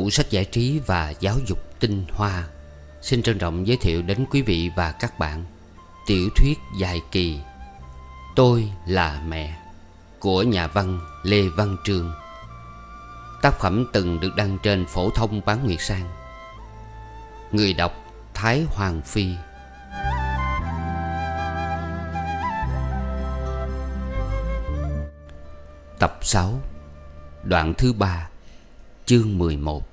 tủ sách giải trí và giáo dục tinh hoa Xin trân trọng giới thiệu đến quý vị và các bạn Tiểu thuyết dài kỳ Tôi là mẹ Của nhà văn Lê Văn Trường Tác phẩm từng được đăng trên phổ thông bán Nguyệt Sang Người đọc Thái Hoàng Phi Tập 6 Đoạn thứ ba, Chương 11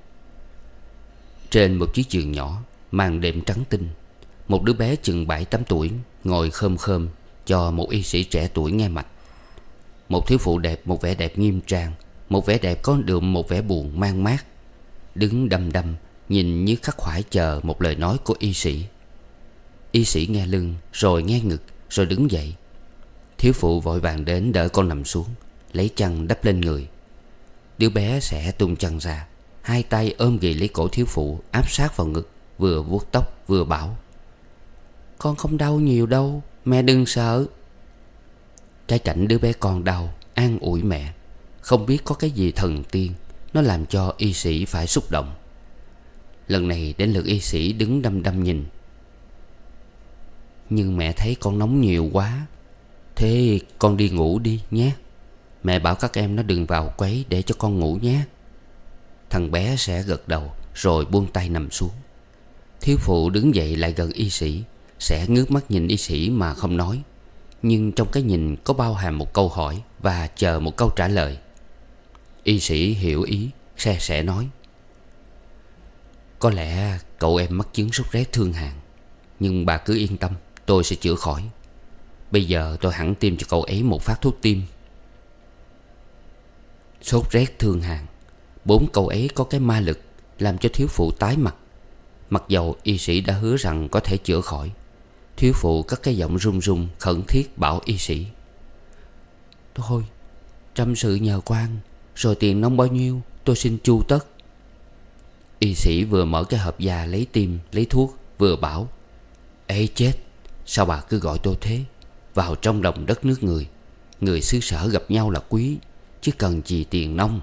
trên một chiếc giường nhỏ Màn đệm trắng tinh Một đứa bé chừng bảy tám tuổi Ngồi khơm khơm cho một y sĩ trẻ tuổi nghe mạch Một thiếu phụ đẹp Một vẻ đẹp nghiêm trang Một vẻ đẹp có đượm một vẻ buồn mang mát Đứng đăm đăm Nhìn như khắc khoải chờ một lời nói của y sĩ Y sĩ nghe lưng Rồi nghe ngực Rồi đứng dậy Thiếu phụ vội vàng đến đỡ con nằm xuống Lấy chăn đắp lên người Đứa bé sẽ tung chăn ra Hai tay ôm về lấy cổ thiếu phụ Áp sát vào ngực Vừa vuốt tóc vừa bảo Con không đau nhiều đâu Mẹ đừng sợ Trái cảnh đứa bé con đau An ủi mẹ Không biết có cái gì thần tiên Nó làm cho y sĩ phải xúc động Lần này đến lượt y sĩ đứng đăm đăm nhìn Nhưng mẹ thấy con nóng nhiều quá Thế con đi ngủ đi nhé Mẹ bảo các em nó đừng vào quấy để cho con ngủ nhé Thằng bé sẽ gật đầu Rồi buông tay nằm xuống Thiếu phụ đứng dậy lại gần y sĩ Sẽ ngước mắt nhìn y sĩ mà không nói Nhưng trong cái nhìn có bao hàm một câu hỏi Và chờ một câu trả lời Y sĩ hiểu ý Xe sẽ nói Có lẽ cậu em mắc chứng sốt rét thương hàn Nhưng bà cứ yên tâm Tôi sẽ chữa khỏi Bây giờ tôi hẳn tiêm cho cậu ấy một phát thuốc tim Sốt rét thương hàn Bốn câu ấy có cái ma lực Làm cho thiếu phụ tái mặt Mặc dầu y sĩ đã hứa rằng có thể chữa khỏi Thiếu phụ cất cái giọng run run Khẩn thiết bảo y sĩ Thôi Trăm sự nhờ quan Rồi tiền nông bao nhiêu tôi xin chu tất Y sĩ vừa mở cái hộp da lấy tim Lấy thuốc vừa bảo Ê chết Sao bà cứ gọi tôi thế Vào trong đồng đất nước người Người xứ sở gặp nhau là quý Chứ cần gì tiền nông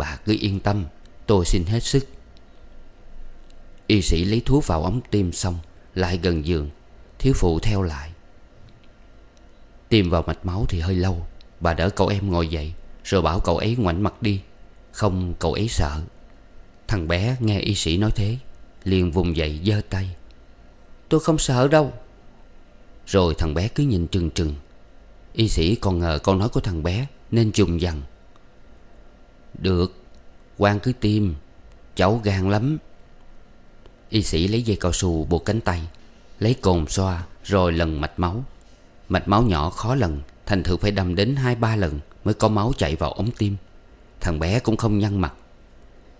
Bà cứ yên tâm Tôi xin hết sức Y sĩ lấy thuốc vào ống tim xong Lại gần giường Thiếu phụ theo lại tìm vào mạch máu thì hơi lâu Bà đỡ cậu em ngồi dậy Rồi bảo cậu ấy ngoảnh mặt đi Không cậu ấy sợ Thằng bé nghe y sĩ nói thế Liền vùng dậy giơ tay Tôi không sợ đâu Rồi thằng bé cứ nhìn trừng trừng Y sĩ còn ngờ câu nói của thằng bé Nên trùng dằn được quan cứ tiêm Cháu gan lắm Y sĩ lấy dây cao su buộc cánh tay Lấy cồn xoa rồi lần mạch máu Mạch máu nhỏ khó lần Thành thử phải đâm đến hai ba lần Mới có máu chạy vào ống tim Thằng bé cũng không nhăn mặt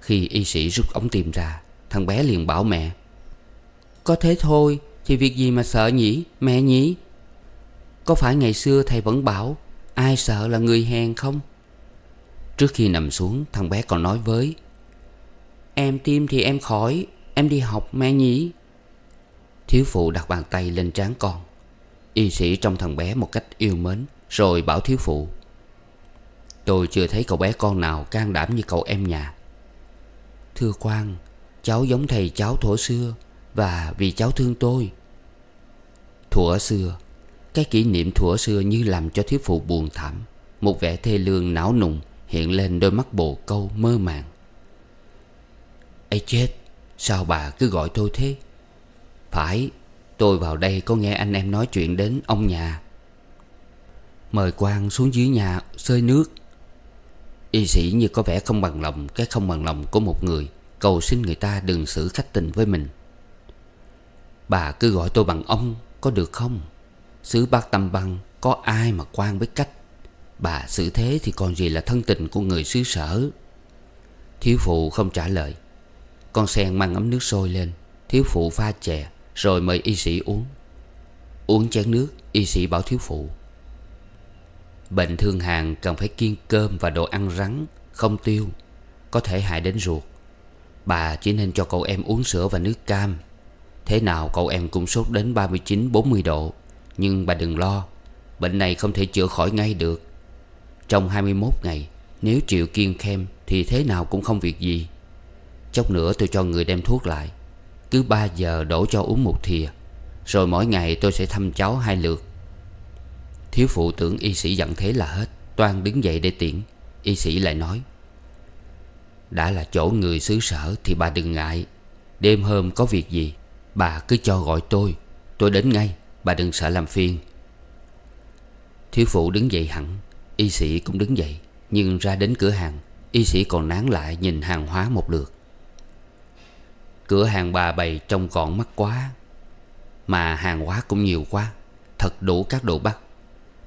Khi y sĩ rút ống tim ra Thằng bé liền bảo mẹ Có thế thôi Thì việc gì mà sợ nhỉ Mẹ nhỉ Có phải ngày xưa thầy vẫn bảo Ai sợ là người hèn không Trước khi nằm xuống thằng bé còn nói với Em tim thì em khỏi Em đi học mẹ nhỉ Thiếu phụ đặt bàn tay lên trán con Y sĩ trong thằng bé một cách yêu mến Rồi bảo thiếu phụ Tôi chưa thấy cậu bé con nào can đảm như cậu em nhà Thưa quan Cháu giống thầy cháu thổ xưa Và vì cháu thương tôi Thủa xưa Cái kỷ niệm thủa xưa như làm cho thiếu phụ buồn thảm Một vẻ thê lương não nùng Hiện lên đôi mắt bồ câu mơ màng ấy chết Sao bà cứ gọi tôi thế Phải Tôi vào đây có nghe anh em nói chuyện đến ông nhà Mời quan xuống dưới nhà xơi nước Y sĩ như có vẻ không bằng lòng Cái không bằng lòng của một người Cầu xin người ta đừng xử khách tình với mình Bà cứ gọi tôi bằng ông Có được không Sứ bác tâm băng Có ai mà quan với cách Bà xử thế thì còn gì là thân tình của người xứ sở Thiếu phụ không trả lời Con sen mang ấm nước sôi lên Thiếu phụ pha chè Rồi mời y sĩ uống Uống chén nước Y sĩ bảo thiếu phụ Bệnh thương hàn cần phải kiêng cơm và đồ ăn rắn Không tiêu Có thể hại đến ruột Bà chỉ nên cho cậu em uống sữa và nước cam Thế nào cậu em cũng sốt đến 39-40 độ Nhưng bà đừng lo Bệnh này không thể chữa khỏi ngay được trong 21 ngày Nếu chịu kiên khem Thì thế nào cũng không việc gì Chốc nữa tôi cho người đem thuốc lại Cứ 3 giờ đổ cho uống một thìa Rồi mỗi ngày tôi sẽ thăm cháu hai lượt Thiếu phụ tưởng y sĩ dặn thế là hết Toan đứng dậy để tiễn Y sĩ lại nói Đã là chỗ người xứ sở thì bà đừng ngại Đêm hôm có việc gì Bà cứ cho gọi tôi Tôi đến ngay Bà đừng sợ làm phiền Thiếu phụ đứng dậy hẳn Y sĩ cũng đứng dậy Nhưng ra đến cửa hàng Y sĩ còn nán lại nhìn hàng hóa một lượt Cửa hàng bà bày trông còn mắc quá Mà hàng hóa cũng nhiều quá Thật đủ các đồ bắt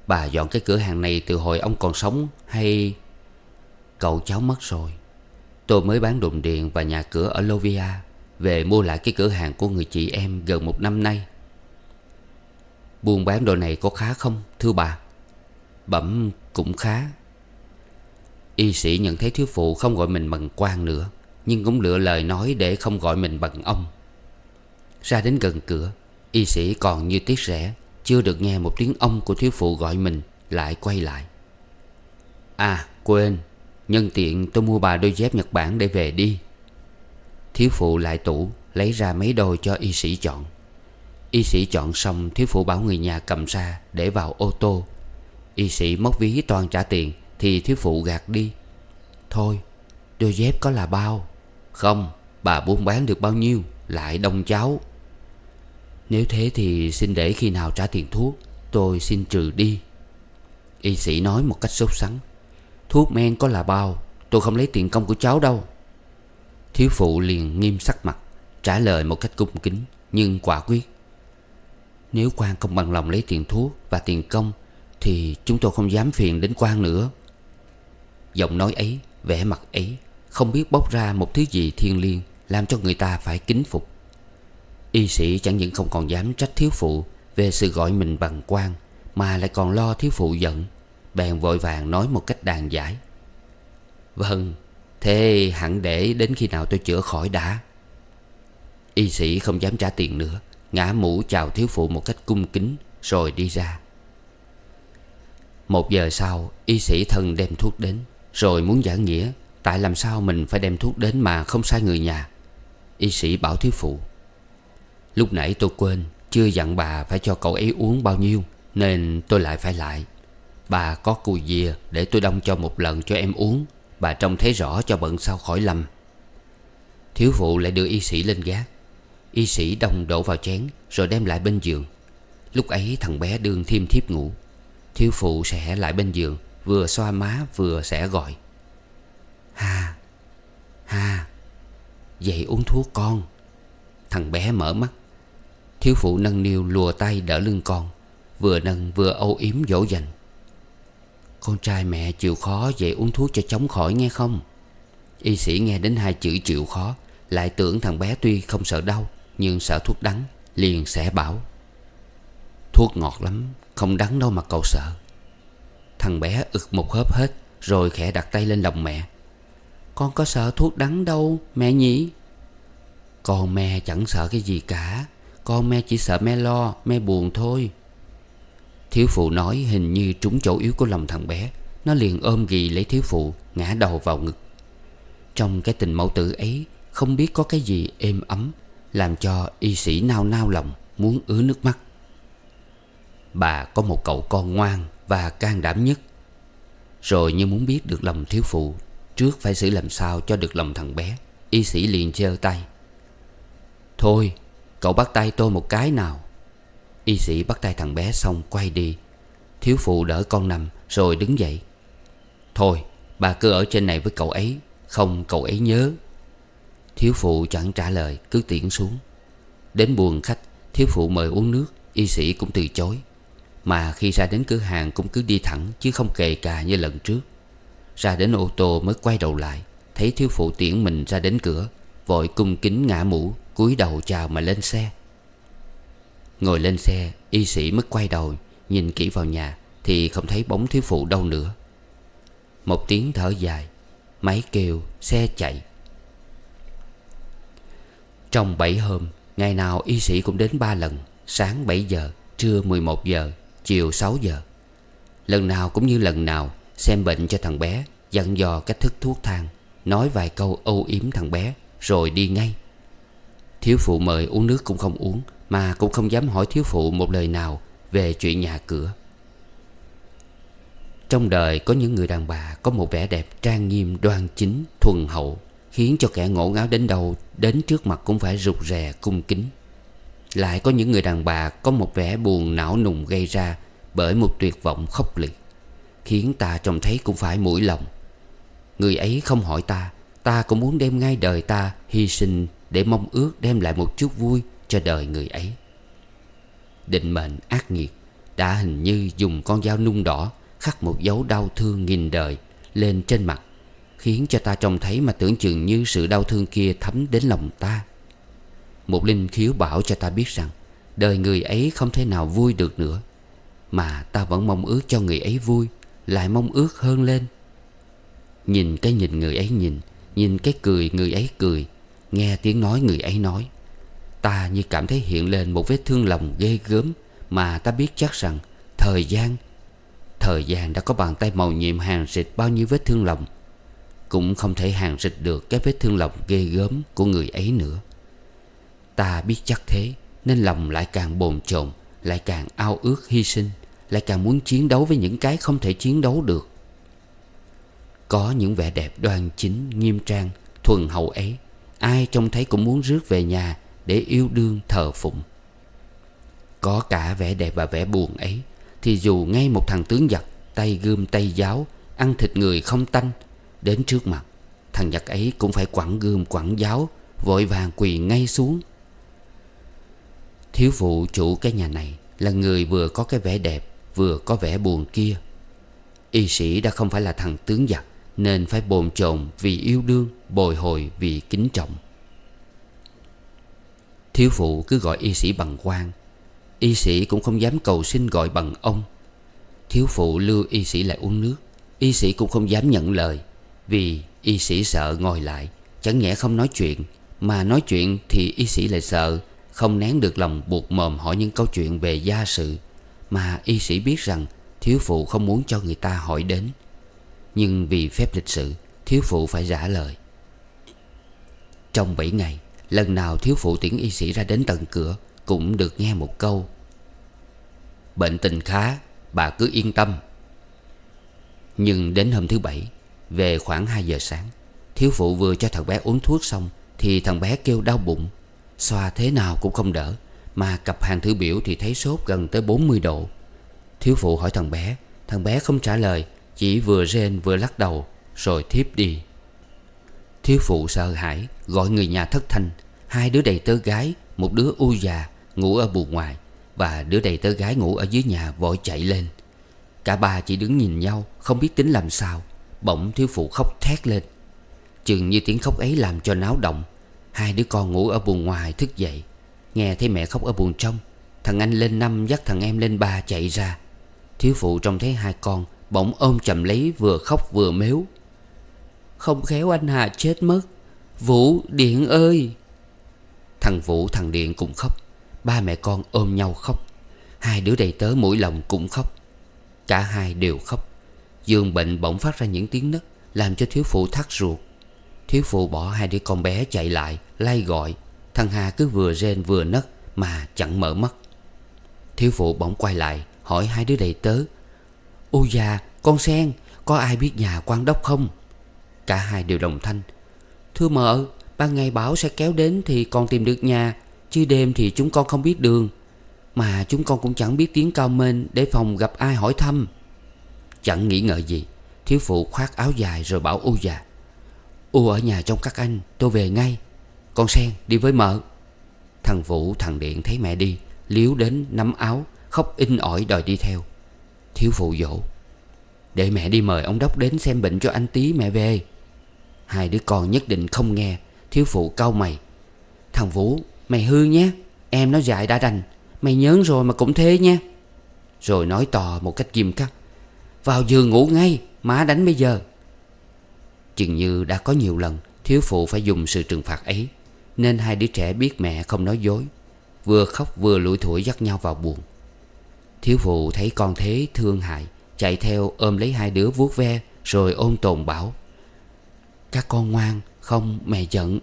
Bà dọn cái cửa hàng này từ hồi ông còn sống Hay Cậu cháu mất rồi Tôi mới bán đồn điện và nhà cửa ở Lovia Về mua lại cái cửa hàng của người chị em gần một năm nay Buôn bán đồ này có khá không thưa bà Bẩm cũng khá Y sĩ nhận thấy thiếu phụ không gọi mình bằng quan nữa Nhưng cũng lựa lời nói để không gọi mình bằng ông Ra đến gần cửa Y sĩ còn như tiếc rẻ Chưa được nghe một tiếng ông của thiếu phụ gọi mình Lại quay lại À quên Nhân tiện tôi mua bà đôi dép Nhật Bản để về đi Thiếu phụ lại tủ Lấy ra mấy đôi cho y sĩ chọn Y sĩ chọn xong Thiếu phụ bảo người nhà cầm ra Để vào ô tô Y sĩ móc ví toàn trả tiền Thì thiếu phụ gạt đi Thôi đôi dép có là bao Không bà buôn bán được bao nhiêu Lại đông cháu Nếu thế thì xin để khi nào trả tiền thuốc Tôi xin trừ đi Y sĩ nói một cách sốt sắng Thuốc men có là bao Tôi không lấy tiền công của cháu đâu Thiếu phụ liền nghiêm sắc mặt Trả lời một cách cung kính Nhưng quả quyết Nếu quan không bằng lòng lấy tiền thuốc và tiền công thì chúng tôi không dám phiền đến quan nữa Giọng nói ấy vẻ mặt ấy Không biết bốc ra một thứ gì thiêng liêng Làm cho người ta phải kính phục Y sĩ chẳng những không còn dám trách thiếu phụ Về sự gọi mình bằng quan Mà lại còn lo thiếu phụ giận Bèn vội vàng nói một cách đàn giải Vâng Thế hẳn để đến khi nào tôi chữa khỏi đã Y sĩ không dám trả tiền nữa Ngã mũ chào thiếu phụ một cách cung kính Rồi đi ra một giờ sau y sĩ thân đem thuốc đến Rồi muốn giải nghĩa Tại làm sao mình phải đem thuốc đến mà không sai người nhà Y sĩ bảo thiếu phụ Lúc nãy tôi quên Chưa dặn bà phải cho cậu ấy uống bao nhiêu Nên tôi lại phải lại Bà có cùi dìa để tôi đông cho một lần cho em uống Bà trông thấy rõ cho bận sao khỏi lầm Thiếu phụ lại đưa y sĩ lên gác Y sĩ đông đổ vào chén Rồi đem lại bên giường Lúc ấy thằng bé đương thiêm thiếp ngủ Thiếu phụ sẽ lại bên giường Vừa xoa má vừa sẽ gọi Hà Hà Dậy uống thuốc con Thằng bé mở mắt Thiếu phụ nâng niu lùa tay đỡ lưng con Vừa nâng vừa âu yếm dỗ dành Con trai mẹ chịu khó dậy uống thuốc cho chóng khỏi nghe không Y sĩ nghe đến hai chữ chịu khó Lại tưởng thằng bé tuy không sợ đau Nhưng sợ thuốc đắng Liền sẽ bảo Thuốc ngọt lắm không đắng đâu mà cậu sợ Thằng bé ực một hớp hết Rồi khẽ đặt tay lên lòng mẹ Con có sợ thuốc đắng đâu mẹ nhỉ Con mẹ chẳng sợ cái gì cả Con mẹ chỉ sợ mẹ lo Mẹ buồn thôi Thiếu phụ nói hình như trúng chỗ yếu của lòng thằng bé Nó liền ôm ghì lấy thiếu phụ Ngã đầu vào ngực Trong cái tình mẫu tử ấy Không biết có cái gì êm ấm Làm cho y sĩ nao nao lòng Muốn ứa nước mắt Bà có một cậu con ngoan và can đảm nhất Rồi như muốn biết được lòng thiếu phụ Trước phải xử làm sao cho được lòng thằng bé Y sĩ liền giơ tay Thôi cậu bắt tay tôi một cái nào Y sĩ bắt tay thằng bé xong quay đi Thiếu phụ đỡ con nằm rồi đứng dậy Thôi bà cứ ở trên này với cậu ấy Không cậu ấy nhớ Thiếu phụ chẳng trả lời cứ tiễn xuống Đến buồn khách Thiếu phụ mời uống nước Y sĩ cũng từ chối mà khi ra đến cửa hàng cũng cứ đi thẳng Chứ không kề cà như lần trước Ra đến ô tô mới quay đầu lại Thấy thiếu phụ tiễn mình ra đến cửa Vội cung kính ngã mũ cúi đầu chào mà lên xe Ngồi lên xe Y sĩ mới quay đầu Nhìn kỹ vào nhà Thì không thấy bóng thiếu phụ đâu nữa Một tiếng thở dài Máy kêu xe chạy Trong bảy hôm Ngày nào y sĩ cũng đến ba lần Sáng bảy giờ Trưa mười một giờ Chiều 6 giờ Lần nào cũng như lần nào Xem bệnh cho thằng bé Dặn dò cách thức thuốc thang Nói vài câu âu yếm thằng bé Rồi đi ngay Thiếu phụ mời uống nước cũng không uống Mà cũng không dám hỏi thiếu phụ một lời nào Về chuyện nhà cửa Trong đời có những người đàn bà Có một vẻ đẹp trang nghiêm đoan chính Thuần hậu Khiến cho kẻ ngổ ngáo đến đâu Đến trước mặt cũng phải rụt rè cung kính lại có những người đàn bà có một vẻ buồn não nùng gây ra Bởi một tuyệt vọng khốc liệt Khiến ta trông thấy cũng phải mũi lòng Người ấy không hỏi ta Ta cũng muốn đem ngay đời ta hy sinh Để mong ước đem lại một chút vui cho đời người ấy Định mệnh ác nghiệt Đã hình như dùng con dao nung đỏ Khắc một dấu đau thương nghìn đời Lên trên mặt Khiến cho ta trông thấy mà tưởng chừng như sự đau thương kia thấm đến lòng ta một linh khiếu bảo cho ta biết rằng Đời người ấy không thể nào vui được nữa Mà ta vẫn mong ước cho người ấy vui Lại mong ước hơn lên Nhìn cái nhìn người ấy nhìn Nhìn cái cười người ấy cười Nghe tiếng nói người ấy nói Ta như cảm thấy hiện lên một vết thương lòng ghê gớm Mà ta biết chắc rằng Thời gian Thời gian đã có bàn tay màu nhiệm hàng xịt bao nhiêu vết thương lòng Cũng không thể hàng xịt được cái vết thương lòng ghê gớm của người ấy nữa Ta biết chắc thế Nên lòng lại càng bồn chồn Lại càng ao ước hy sinh Lại càng muốn chiến đấu với những cái không thể chiến đấu được Có những vẻ đẹp đoan chính, nghiêm trang, thuần hậu ấy Ai trông thấy cũng muốn rước về nhà Để yêu đương thờ phụng Có cả vẻ đẹp và vẻ buồn ấy Thì dù ngay một thằng tướng giặc Tay gươm tay giáo Ăn thịt người không tanh Đến trước mặt Thằng giặc ấy cũng phải quẳng gươm quẳng giáo Vội vàng quỳ ngay xuống Thiếu phụ chủ cái nhà này Là người vừa có cái vẻ đẹp Vừa có vẻ buồn kia Y sĩ đã không phải là thằng tướng giặc Nên phải bồn chồn vì yêu đương Bồi hồi vì kính trọng Thiếu phụ cứ gọi y sĩ bằng quan Y sĩ cũng không dám cầu xin gọi bằng ông Thiếu phụ lưu y sĩ lại uống nước Y sĩ cũng không dám nhận lời Vì y sĩ sợ ngồi lại Chẳng nhẽ không nói chuyện Mà nói chuyện thì y sĩ lại sợ không nén được lòng buộc mồm hỏi những câu chuyện về gia sự Mà y sĩ biết rằng thiếu phụ không muốn cho người ta hỏi đến Nhưng vì phép lịch sự thiếu phụ phải giả lời Trong bảy ngày Lần nào thiếu phụ tiễn y sĩ ra đến tận cửa Cũng được nghe một câu Bệnh tình khá Bà cứ yên tâm Nhưng đến hôm thứ bảy Về khoảng 2 giờ sáng Thiếu phụ vừa cho thằng bé uống thuốc xong Thì thằng bé kêu đau bụng Xoa thế nào cũng không đỡ Mà cặp hàng thử biểu thì thấy sốt gần tới 40 độ Thiếu phụ hỏi thằng bé Thằng bé không trả lời Chỉ vừa rên vừa lắc đầu Rồi thiếp đi Thiếu phụ sợ hãi Gọi người nhà thất thanh Hai đứa đầy tớ gái Một đứa u già ngủ ở buồng ngoài Và đứa đầy tớ gái ngủ ở dưới nhà vội chạy lên Cả ba chỉ đứng nhìn nhau Không biết tính làm sao Bỗng thiếu phụ khóc thét lên Chừng như tiếng khóc ấy làm cho náo động Hai đứa con ngủ ở buồng ngoài thức dậy Nghe thấy mẹ khóc ở buồng trong Thằng anh lên năm dắt thằng em lên ba chạy ra Thiếu phụ trông thấy hai con Bỗng ôm chầm lấy vừa khóc vừa mếu Không khéo anh Hà chết mất Vũ Điện ơi Thằng Vũ thằng Điện cũng khóc Ba mẹ con ôm nhau khóc Hai đứa đầy tớ mũi lòng cũng khóc Cả hai đều khóc Dương bệnh bỗng phát ra những tiếng nấc Làm cho thiếu phụ thắt ruột Thiếu phụ bỏ hai đứa con bé chạy lại Lai gọi Thằng Hà cứ vừa rên vừa nấc Mà chẳng mở mắt Thiếu phụ bỗng quay lại Hỏi hai đứa đầy tớ Ô già con sen Có ai biết nhà quan đốc không Cả hai đều đồng thanh Thưa mợ Ban ngày bảo sẽ kéo đến thì con tìm được nhà Chứ đêm thì chúng con không biết đường Mà chúng con cũng chẳng biết tiếng cao mên Để phòng gặp ai hỏi thăm Chẳng nghĩ ngợi gì Thiếu phụ khoác áo dài rồi bảo ô già U ở nhà trong các anh Tôi về ngay Con Sen đi với mợ Thằng Vũ thằng Điện thấy mẹ đi Liếu đến nắm áo Khóc in ỏi đòi đi theo Thiếu phụ dỗ Để mẹ đi mời ông Đốc đến xem bệnh cho anh tí mẹ về Hai đứa con nhất định không nghe Thiếu phụ cau mày Thằng Vũ mày hư nhé Em nó dại đã đành Mày nhớn rồi mà cũng thế nhé Rồi nói to một cách nghiêm khắc Vào giường ngủ ngay Má đánh bây giờ Chừng như đã có nhiều lần Thiếu phụ phải dùng sự trừng phạt ấy Nên hai đứa trẻ biết mẹ không nói dối Vừa khóc vừa lủi thủi dắt nhau vào buồn Thiếu phụ thấy con thế thương hại Chạy theo ôm lấy hai đứa vuốt ve Rồi ôn tồn bảo Các con ngoan Không mẹ giận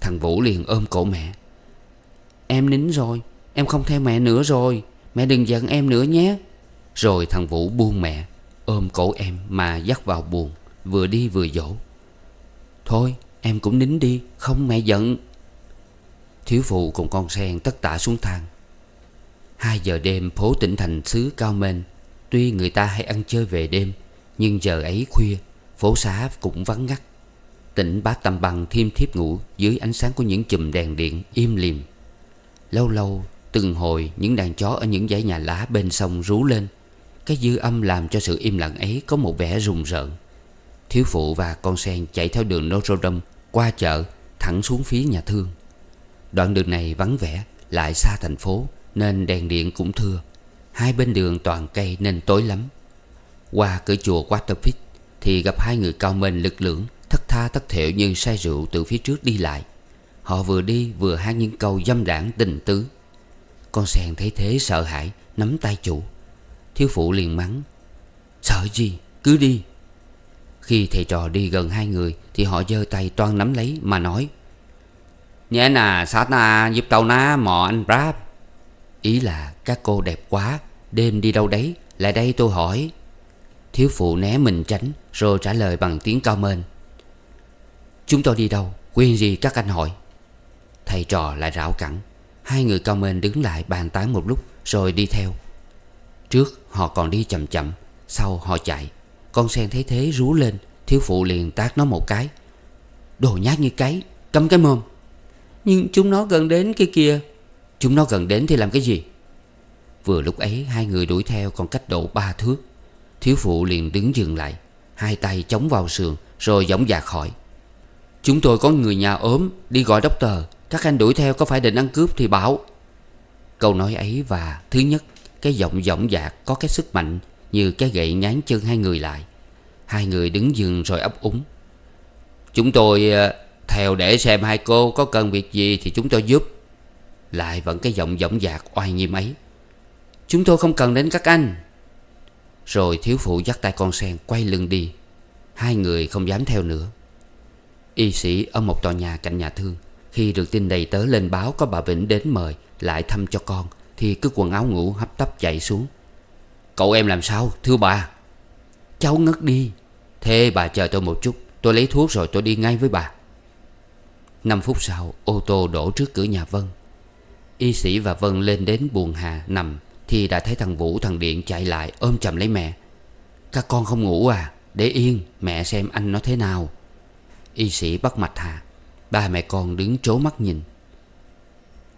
Thằng Vũ liền ôm cổ mẹ Em nín rồi Em không theo mẹ nữa rồi Mẹ đừng giận em nữa nhé Rồi thằng Vũ buông mẹ Ôm cổ em mà dắt vào buồn Vừa đi vừa dỗ Thôi em cũng nín đi Không mẹ giận Thiếu phụ cùng con sen tất tả xuống thang Hai giờ đêm phố tỉnh thành xứ cao mên Tuy người ta hay ăn chơi về đêm Nhưng giờ ấy khuya Phố xá cũng vắng ngắt Tỉnh bá tầm bằng thiêm thiếp ngủ Dưới ánh sáng của những chùm đèn điện im lìm Lâu lâu Từng hồi những đàn chó ở những dãy nhà lá bên sông rú lên Cái dư âm làm cho sự im lặng ấy có một vẻ rùng rợn Thiếu phụ và con sen chạy theo đường Notre-Dame Qua chợ thẳng xuống phía nhà thương Đoạn đường này vắng vẻ Lại xa thành phố Nên đèn điện cũng thưa Hai bên đường toàn cây nên tối lắm Qua cửa chùa Waterfit Thì gặp hai người cao mên lực lưỡng Thất tha thất thiểu như say rượu từ phía trước đi lại Họ vừa đi vừa hát những câu dâm đảng tình tứ Con sen thấy thế sợ hãi Nắm tay chủ Thiếu phụ liền mắng Sợ gì cứ đi khi thầy trò đi gần hai người Thì họ giơ tay toan nắm lấy mà nói Nhé nà sát na giúp tao ná mò anh Brab Ý là các cô đẹp quá Đêm đi đâu đấy Lại đây tôi hỏi Thiếu phụ né mình tránh Rồi trả lời bằng tiếng cao mên Chúng tôi đi đâu Quyên gì các anh hỏi Thầy trò lại rảo cẳng Hai người cao mên đứng lại bàn tán một lúc Rồi đi theo Trước họ còn đi chậm chậm Sau họ chạy con sen thấy thế rú lên Thiếu phụ liền tát nó một cái Đồ nhát như cái Cấm cái mồm Nhưng chúng nó gần đến kia kìa Chúng nó gần đến thì làm cái gì Vừa lúc ấy hai người đuổi theo còn cách độ ba thước Thiếu phụ liền đứng dừng lại Hai tay chống vào sườn Rồi giọng dạc hỏi Chúng tôi có người nhà ốm Đi gọi doctor Các anh đuổi theo có phải định ăn cướp thì bảo Câu nói ấy và thứ nhất Cái giọng giọng dạc có cái sức mạnh như cái gậy ngán chân hai người lại Hai người đứng dừng rồi ấp úng Chúng tôi ờ, theo để xem hai cô có cần việc gì thì chúng tôi giúp Lại vẫn cái giọng dõng dạc oai nghiêm ấy Chúng tôi không cần đến các anh Rồi thiếu phụ dắt tay con sen quay lưng đi Hai người không dám theo nữa Y sĩ ở một tòa nhà cạnh nhà thương Khi được tin đầy tớ lên báo có bà Vĩnh đến mời Lại thăm cho con Thì cứ quần áo ngủ hấp tấp chạy xuống Cậu em làm sao thưa bà Cháu ngất đi Thế bà chờ tôi một chút Tôi lấy thuốc rồi tôi đi ngay với bà 5 phút sau ô tô đổ trước cửa nhà Vân Y sĩ và Vân lên đến buồn hà nằm Thì đã thấy thằng Vũ thằng Điện chạy lại ôm chầm lấy mẹ Các con không ngủ à Để yên mẹ xem anh nó thế nào Y sĩ bắt mạch Hà Ba mẹ con đứng trố mắt nhìn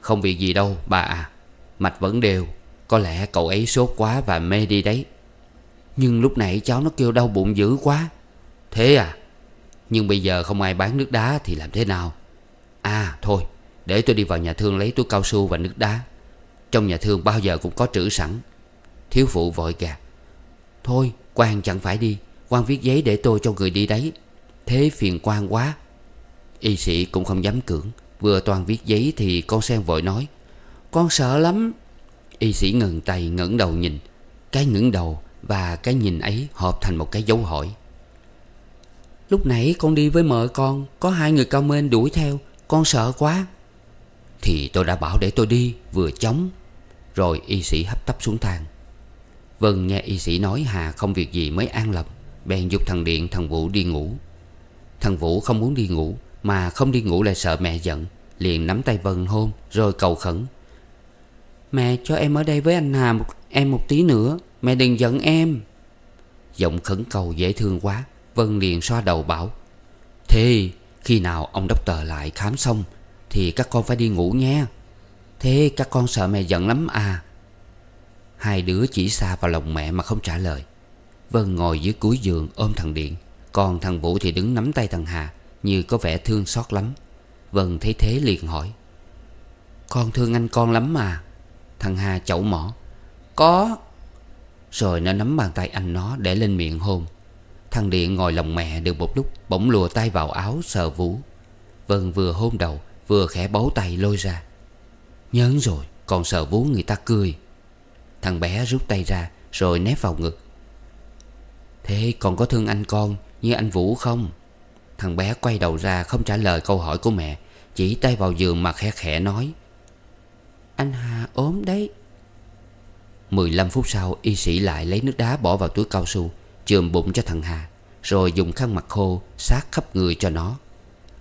Không việc gì đâu bà à Mạch vẫn đều có lẽ cậu ấy sốt quá và mê đi đấy Nhưng lúc nãy cháu nó kêu đau bụng dữ quá Thế à Nhưng bây giờ không ai bán nước đá thì làm thế nào À thôi Để tôi đi vào nhà thương lấy túi cao su và nước đá Trong nhà thương bao giờ cũng có trữ sẵn Thiếu phụ vội kìa Thôi quan chẳng phải đi quan viết giấy để tôi cho người đi đấy Thế phiền quan quá Y sĩ cũng không dám cưỡng Vừa toàn viết giấy thì con sen vội nói Con sợ lắm Y sĩ ngừng tay ngẩng đầu nhìn Cái ngẩng đầu và cái nhìn ấy hợp thành một cái dấu hỏi Lúc nãy con đi với mợ con Có hai người cao mên đuổi theo Con sợ quá Thì tôi đã bảo để tôi đi Vừa chống Rồi y sĩ hấp tấp xuống thang Vân nghe y sĩ nói Hà không việc gì mới an lòng Bèn dục thằng Điện thằng Vũ đi ngủ Thằng Vũ không muốn đi ngủ Mà không đi ngủ lại sợ mẹ giận Liền nắm tay Vân hôn Rồi cầu khẩn Mẹ cho em ở đây với anh Hà một, em một tí nữa Mẹ đừng giận em Giọng khẩn cầu dễ thương quá Vân liền xoa đầu bảo Thế khi nào ông doctor lại khám xong Thì các con phải đi ngủ nhé Thế các con sợ mẹ giận lắm à Hai đứa chỉ xa vào lòng mẹ mà không trả lời Vân ngồi dưới cuối giường ôm thằng Điện Còn thằng Vũ thì đứng nắm tay thằng Hà Như có vẻ thương xót lắm Vân thấy thế liền hỏi Con thương anh con lắm mà Thằng Hà chậu mỏ Có Rồi nó nắm bàn tay anh nó để lên miệng hôn Thằng Điện ngồi lòng mẹ được một lúc Bỗng lùa tay vào áo sờ vú Vân vừa hôn đầu Vừa khẽ bấu tay lôi ra nhớ rồi còn sờ vú người ta cười Thằng bé rút tay ra Rồi nép vào ngực Thế còn có thương anh con Như anh Vũ không Thằng bé quay đầu ra không trả lời câu hỏi của mẹ Chỉ tay vào giường mà khẽ khẽ nói anh Hà ốm đấy 15 phút sau y sĩ lại lấy nước đá bỏ vào túi cao su Chườm bụng cho thằng Hà Rồi dùng khăn mặt khô sát khắp người cho nó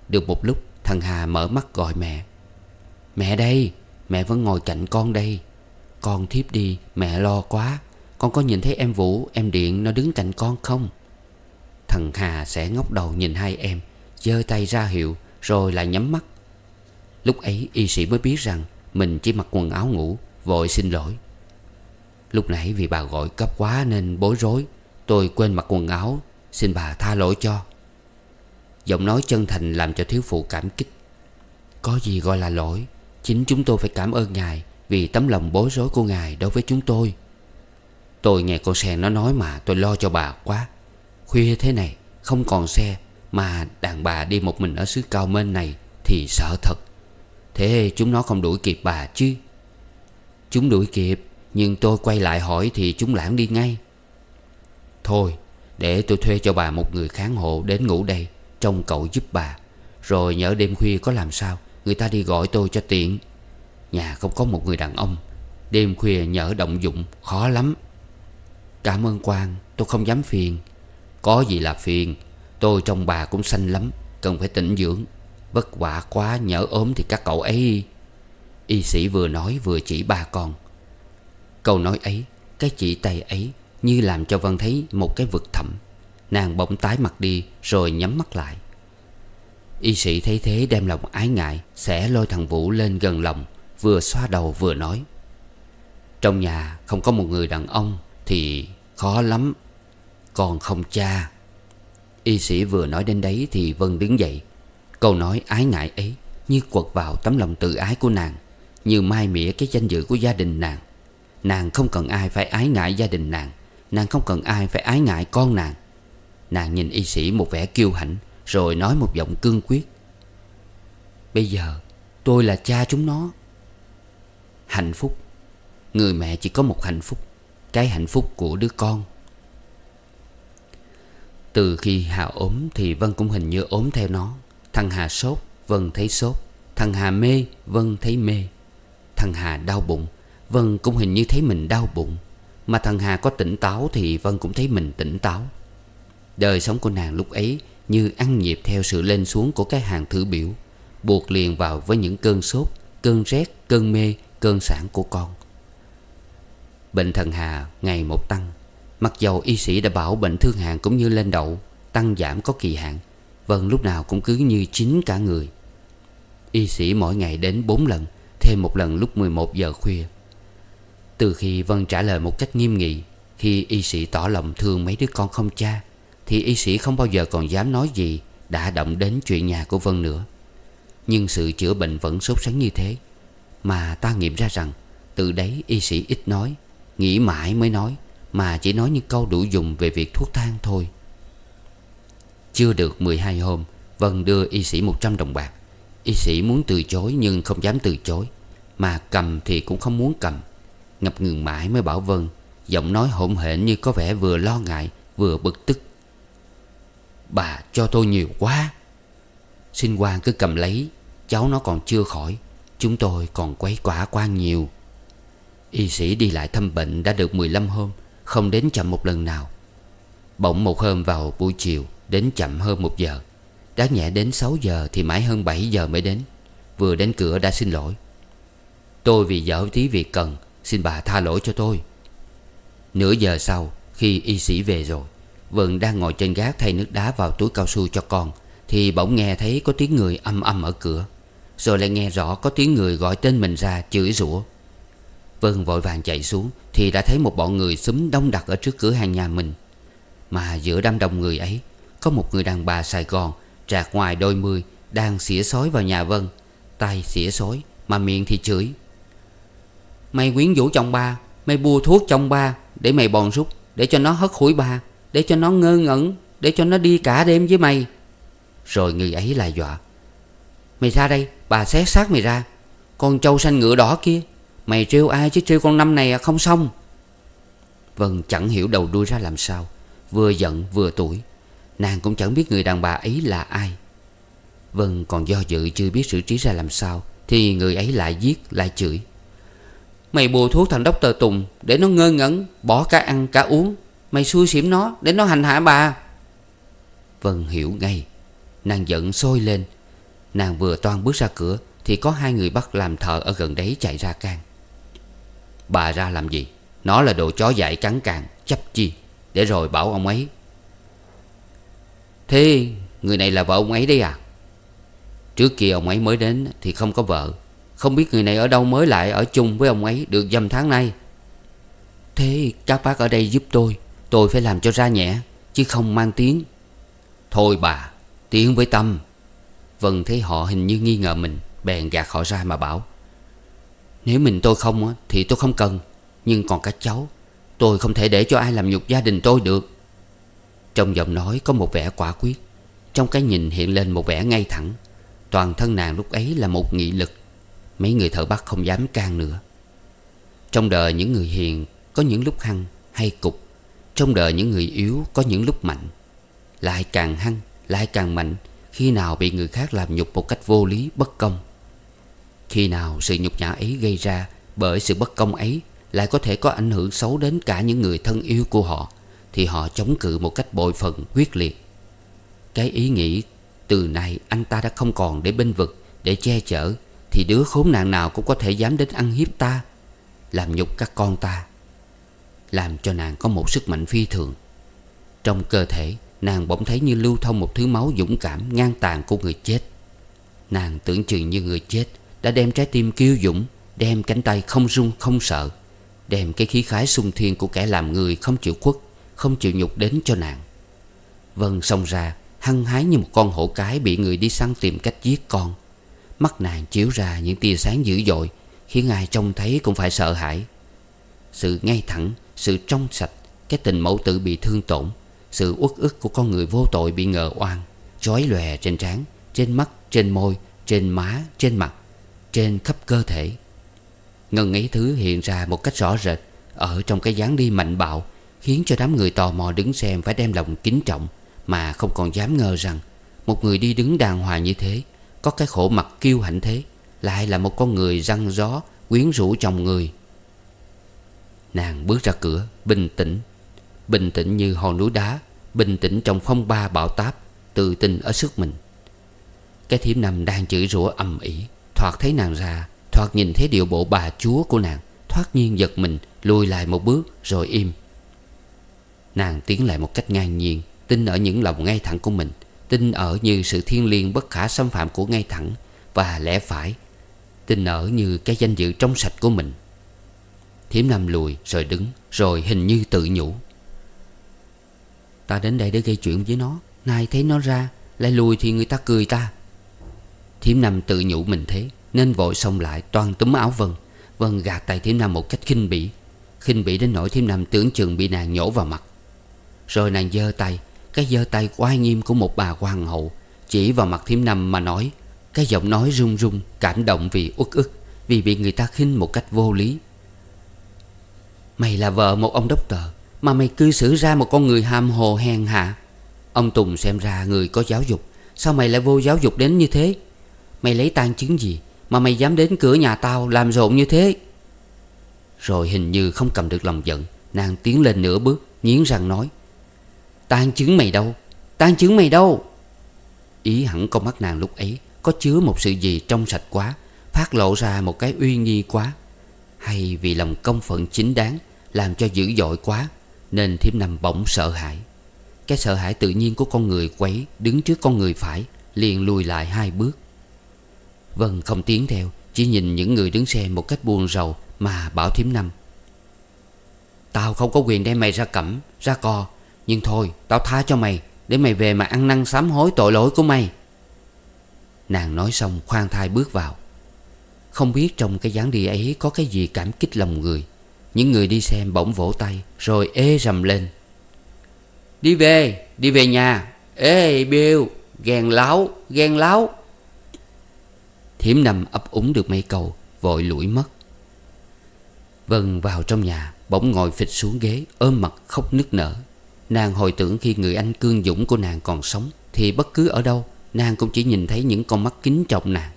Được một lúc thằng Hà mở mắt gọi mẹ Mẹ đây Mẹ vẫn ngồi cạnh con đây Con thiếp đi mẹ lo quá Con có nhìn thấy em Vũ Em Điện nó đứng cạnh con không Thằng Hà sẽ ngóc đầu nhìn hai em giơ tay ra hiệu Rồi lại nhắm mắt Lúc ấy y sĩ mới biết rằng mình chỉ mặc quần áo ngủ Vội xin lỗi Lúc nãy vì bà gọi cấp quá nên bối rối Tôi quên mặc quần áo Xin bà tha lỗi cho Giọng nói chân thành làm cho thiếu phụ cảm kích Có gì gọi là lỗi Chính chúng tôi phải cảm ơn ngài Vì tấm lòng bối rối của ngài đối với chúng tôi Tôi nghe cô xe nó nói mà tôi lo cho bà quá Khuya thế này Không còn xe Mà đàn bà đi một mình ở xứ cao mên này Thì sợ thật Thế chúng nó không đuổi kịp bà chứ Chúng đuổi kịp Nhưng tôi quay lại hỏi thì chúng lãng đi ngay Thôi Để tôi thuê cho bà một người kháng hộ đến ngủ đây Trông cậu giúp bà Rồi nhỡ đêm khuya có làm sao Người ta đi gọi tôi cho tiện Nhà không có một người đàn ông Đêm khuya nhỡ động dụng khó lắm Cảm ơn Quang Tôi không dám phiền Có gì là phiền Tôi trong bà cũng xanh lắm Cần phải tỉnh dưỡng Vất vả quá nhỡ ốm thì các cậu ấy Y sĩ vừa nói vừa chỉ ba con Câu nói ấy Cái chỉ tay ấy Như làm cho Vân thấy một cái vực thẳm Nàng bỗng tái mặt đi Rồi nhắm mắt lại Y sĩ thấy thế đem lòng ái ngại Sẽ lôi thằng Vũ lên gần lòng Vừa xoa đầu vừa nói Trong nhà không có một người đàn ông Thì khó lắm Còn không cha Y sĩ vừa nói đến đấy Thì Vân đứng dậy Câu nói ái ngại ấy Như quật vào tấm lòng tự ái của nàng Như mai mỉa cái danh dự của gia đình nàng Nàng không cần ai phải ái ngại gia đình nàng Nàng không cần ai phải ái ngại con nàng Nàng nhìn y sĩ một vẻ kiêu hãnh Rồi nói một giọng cương quyết Bây giờ tôi là cha chúng nó Hạnh phúc Người mẹ chỉ có một hạnh phúc Cái hạnh phúc của đứa con Từ khi Hào ốm thì Vân cũng hình như ốm theo nó Thằng Hà sốt Vân thấy sốt Thằng Hà mê Vân thấy mê Thằng Hà đau bụng Vân cũng hình như thấy mình đau bụng Mà thằng Hà có tỉnh táo Thì Vân cũng thấy mình tỉnh táo Đời sống của nàng lúc ấy Như ăn nhịp theo sự lên xuống của cái hàng thử biểu Buộc liền vào với những cơn sốt Cơn rét, cơn mê, cơn sản của con Bệnh thần Hà ngày một tăng Mặc dầu y sĩ đã bảo bệnh thương hàn cũng như lên đậu Tăng giảm có kỳ hạn Vân lúc nào cũng cứ như chính cả người Y sĩ mỗi ngày đến 4 lần Thêm một lần lúc 11 giờ khuya Từ khi Vân trả lời một cách nghiêm nghị Khi y sĩ tỏ lòng thương mấy đứa con không cha Thì y sĩ không bao giờ còn dám nói gì Đã động đến chuyện nhà của Vân nữa Nhưng sự chữa bệnh vẫn sốt sắng như thế Mà ta nghiệm ra rằng Từ đấy y sĩ ít nói Nghĩ mãi mới nói Mà chỉ nói những câu đủ dùng về việc thuốc thang thôi chưa được 12 hôm Vân đưa y sĩ 100 đồng bạc Y sĩ muốn từ chối nhưng không dám từ chối Mà cầm thì cũng không muốn cầm Ngập ngừng mãi mới bảo Vân Giọng nói hỗn hển như có vẻ vừa lo ngại Vừa bực tức Bà cho tôi nhiều quá Xin quan cứ cầm lấy Cháu nó còn chưa khỏi Chúng tôi còn quấy quả quan nhiều Y sĩ đi lại thăm bệnh đã được 15 hôm Không đến chậm một lần nào Bỗng một hôm vào buổi chiều Đến chậm hơn một giờ Đáng nhẹ đến 6 giờ thì mãi hơn 7 giờ mới đến Vừa đến cửa đã xin lỗi Tôi vì dở tí việc cần Xin bà tha lỗi cho tôi Nửa giờ sau Khi y sĩ về rồi Vượng đang ngồi trên gác thay nước đá vào túi cao su cho con Thì bỗng nghe thấy có tiếng người âm âm ở cửa Rồi lại nghe rõ có tiếng người gọi tên mình ra chửi rủa Vân vội vàng chạy xuống Thì đã thấy một bọn người xúm đông đặc ở trước cửa hàng nhà mình Mà giữa đám đông người ấy có một người đàn bà Sài Gòn Trạc ngoài đôi mươi Đang xỉa sói vào nhà Vân Tay xỉa sói mà miệng thì chửi Mày quyến rũ chồng ba Mày bùa thuốc chồng ba Để mày bòn rút Để cho nó hất hủi ba Để cho nó ngơ ngẩn Để cho nó đi cả đêm với mày Rồi người ấy lại dọa Mày ra đây bà xé xác mày ra Con trâu xanh ngựa đỏ kia Mày trêu ai chứ trêu con năm này à, không xong Vân chẳng hiểu đầu đuôi ra làm sao Vừa giận vừa tuổi Nàng cũng chẳng biết người đàn bà ấy là ai Vân còn do dự chưa biết xử trí ra làm sao Thì người ấy lại giết lại chửi Mày bùa thuốc thằng Đốc Tờ Tùng Để nó ngơ ngẩn Bỏ cả ăn cả uống Mày xui xỉm nó để nó hành hạ bà Vân hiểu ngay Nàng giận sôi lên Nàng vừa toan bước ra cửa Thì có hai người bắt làm thợ ở gần đấy chạy ra can Bà ra làm gì Nó là đồ chó dại cắn càng Chấp chi Để rồi bảo ông ấy Thế người này là vợ ông ấy đấy à Trước kia ông ấy mới đến thì không có vợ Không biết người này ở đâu mới lại ở chung với ông ấy được dăm tháng nay Thế các bác ở đây giúp tôi Tôi phải làm cho ra nhẹ Chứ không mang tiếng Thôi bà Tiếng với tâm Vân thấy họ hình như nghi ngờ mình Bèn gạt họ ra mà bảo Nếu mình tôi không thì tôi không cần Nhưng còn các cháu Tôi không thể để cho ai làm nhục gia đình tôi được trong giọng nói có một vẻ quả quyết Trong cái nhìn hiện lên một vẻ ngay thẳng Toàn thân nàng lúc ấy là một nghị lực Mấy người thợ bắt không dám can nữa Trong đời những người hiền Có những lúc hăng hay cục Trong đời những người yếu có những lúc mạnh Lại càng hăng Lại càng mạnh Khi nào bị người khác làm nhục một cách vô lý bất công Khi nào sự nhục nhã ấy gây ra Bởi sự bất công ấy Lại có thể có ảnh hưởng xấu đến cả những người thân yêu của họ thì họ chống cự một cách bội phần quyết liệt Cái ý nghĩ từ nay anh ta đã không còn để bên vực Để che chở Thì đứa khốn nạn nào cũng có thể dám đến ăn hiếp ta Làm nhục các con ta Làm cho nàng có một sức mạnh phi thường Trong cơ thể Nàng bỗng thấy như lưu thông một thứ máu dũng cảm ngang tàn của người chết Nàng tưởng chừng như người chết Đã đem trái tim kiêu dũng Đem cánh tay không run không sợ Đem cái khí khái sung thiên của kẻ làm người không chịu khuất không chịu nhục đến cho nàng Vân xông ra Hăng hái như một con hổ cái Bị người đi săn tìm cách giết con Mắt nàng chiếu ra những tia sáng dữ dội Khiến ai trông thấy cũng phải sợ hãi Sự ngay thẳng Sự trong sạch Cái tình mẫu tử bị thương tổn Sự uất ức của con người vô tội bị ngờ oan Chói lòe trên trán Trên mắt, trên môi, trên má, trên mặt Trên khắp cơ thể Ngân ấy thứ hiện ra một cách rõ rệt Ở trong cái dáng đi mạnh bạo Khiến cho đám người tò mò đứng xem phải đem lòng kính trọng Mà không còn dám ngờ rằng Một người đi đứng đàng hoàng như thế Có cái khổ mặt kiêu hãnh thế Lại là một con người răng gió Quyến rũ chồng người Nàng bước ra cửa bình tĩnh Bình tĩnh như hòn núi đá Bình tĩnh trong phong ba bão táp Tự tin ở sức mình Cái thiểm nằm đang chửi rủa ầm ĩ Thoạt thấy nàng ra Thoạt nhìn thấy điệu bộ bà chúa của nàng Thoát nhiên giật mình Lùi lại một bước rồi im Nàng tiến lại một cách ngang nhiên Tin ở những lòng ngay thẳng của mình Tin ở như sự thiên liêng bất khả xâm phạm của ngay thẳng Và lẽ phải Tin ở như cái danh dự trong sạch của mình Thiểm Nam lùi rồi đứng Rồi hình như tự nhủ Ta đến đây để gây chuyện với nó Nay thấy nó ra Lại lùi thì người ta cười ta Thiểm Nam tự nhủ mình thế Nên vội xông lại toàn túm áo Vân Vân gạt tay Thiểm Nam một cách khinh bỉ khinh bỉ đến nỗi Thiểm Nam tưởng chừng bị nàng nhổ vào mặt rồi nàng giơ tay Cái giơ tay oai nghiêm của một bà hoàng hậu Chỉ vào mặt thiếm năm mà nói Cái giọng nói run run Cảm động vì uất ức Vì bị người ta khinh một cách vô lý Mày là vợ một ông đốc tờ Mà mày cư xử ra một con người ham hồ hèn hạ Ông Tùng xem ra người có giáo dục Sao mày lại vô giáo dục đến như thế Mày lấy tan chứng gì Mà mày dám đến cửa nhà tao làm rộn như thế Rồi hình như không cầm được lòng giận Nàng tiến lên nửa bước Nghiến răng nói Tan chứng mày đâu Tan chứng mày đâu Ý hẳn con mắt nàng lúc ấy Có chứa một sự gì trong sạch quá Phát lộ ra một cái uy nghi quá Hay vì lòng công phận chính đáng Làm cho dữ dội quá Nên thiếp nằm bỗng sợ hãi Cái sợ hãi tự nhiên của con người quấy Đứng trước con người phải Liền lùi lại hai bước Vân không tiến theo Chỉ nhìn những người đứng xem một cách buồn rầu Mà bảo thiếm năm Tao không có quyền đem mày ra cẩm Ra co nhưng thôi tao tha cho mày Để mày về mà ăn năn sám hối tội lỗi của mày Nàng nói xong khoan thai bước vào Không biết trong cái dáng đi ấy có cái gì cảm kích lòng người Những người đi xem bỗng vỗ tay Rồi ê rầm lên Đi về, đi về nhà Ê Bill, ghen láo, ghen láo Thiểm nằm ấp úng được mấy cầu Vội lủi mất Vân vào trong nhà Bỗng ngồi phịch xuống ghế Ôm mặt khóc nức nở Nàng hồi tưởng khi người anh cương dũng của nàng còn sống Thì bất cứ ở đâu Nàng cũng chỉ nhìn thấy những con mắt kính trọng nàng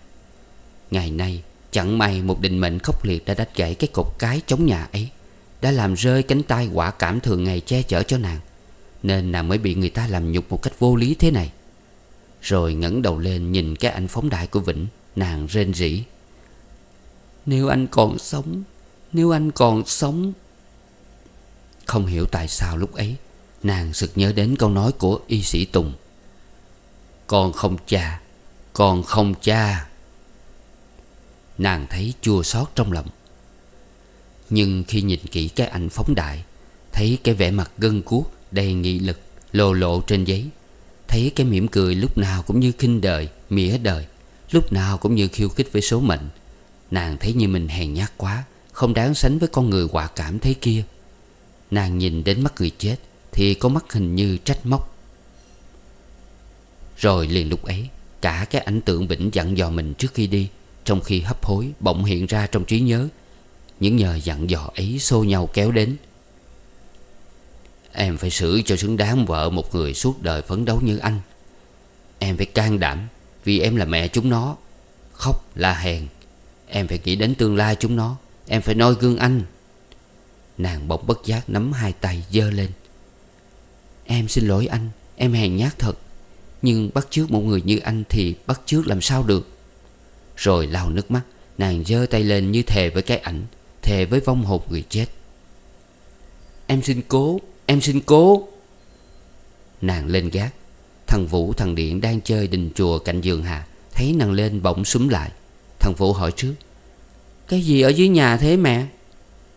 Ngày nay Chẳng may một định mệnh khốc liệt đã đách gãy cái cột cái chống nhà ấy Đã làm rơi cánh tay quả cảm thường ngày che chở cho nàng Nên nàng mới bị người ta làm nhục một cách vô lý thế này Rồi ngẩng đầu lên nhìn cái ảnh phóng đại của Vĩnh Nàng rên rỉ Nếu anh còn sống Nếu anh còn sống Không hiểu tại sao lúc ấy Nàng sực nhớ đến câu nói của y sĩ Tùng Con không cha Con không cha Nàng thấy chua xót trong lòng Nhưng khi nhìn kỹ cái ảnh phóng đại Thấy cái vẻ mặt gân cuốc Đầy nghị lực Lồ lộ trên giấy Thấy cái mỉm cười lúc nào cũng như khinh đời Mỉa đời Lúc nào cũng như khiêu khích với số mệnh Nàng thấy như mình hèn nhát quá Không đáng sánh với con người quả cảm thế kia Nàng nhìn đến mắt người chết thì có mắt hình như trách móc Rồi liền lúc ấy Cả cái ảnh tượng Vĩnh dặn dò mình trước khi đi Trong khi hấp hối bỗng hiện ra trong trí nhớ Những nhờ dặn dò ấy xô nhau kéo đến Em phải xử cho xứng đáng vợ một người suốt đời phấn đấu như anh Em phải can đảm Vì em là mẹ chúng nó Khóc là hèn Em phải nghĩ đến tương lai chúng nó Em phải noi gương anh Nàng bỗng bất giác nắm hai tay giơ lên Em xin lỗi anh Em hèn nhát thật Nhưng bắt chước một người như anh thì bắt chước làm sao được Rồi lau nước mắt Nàng giơ tay lên như thề với cái ảnh Thề với vong hồn người chết Em xin cố Em xin cố Nàng lên gác Thằng Vũ thằng Điện đang chơi đình chùa cạnh giường Hà Thấy nàng lên bỗng súng lại Thằng Vũ hỏi trước Cái gì ở dưới nhà thế mẹ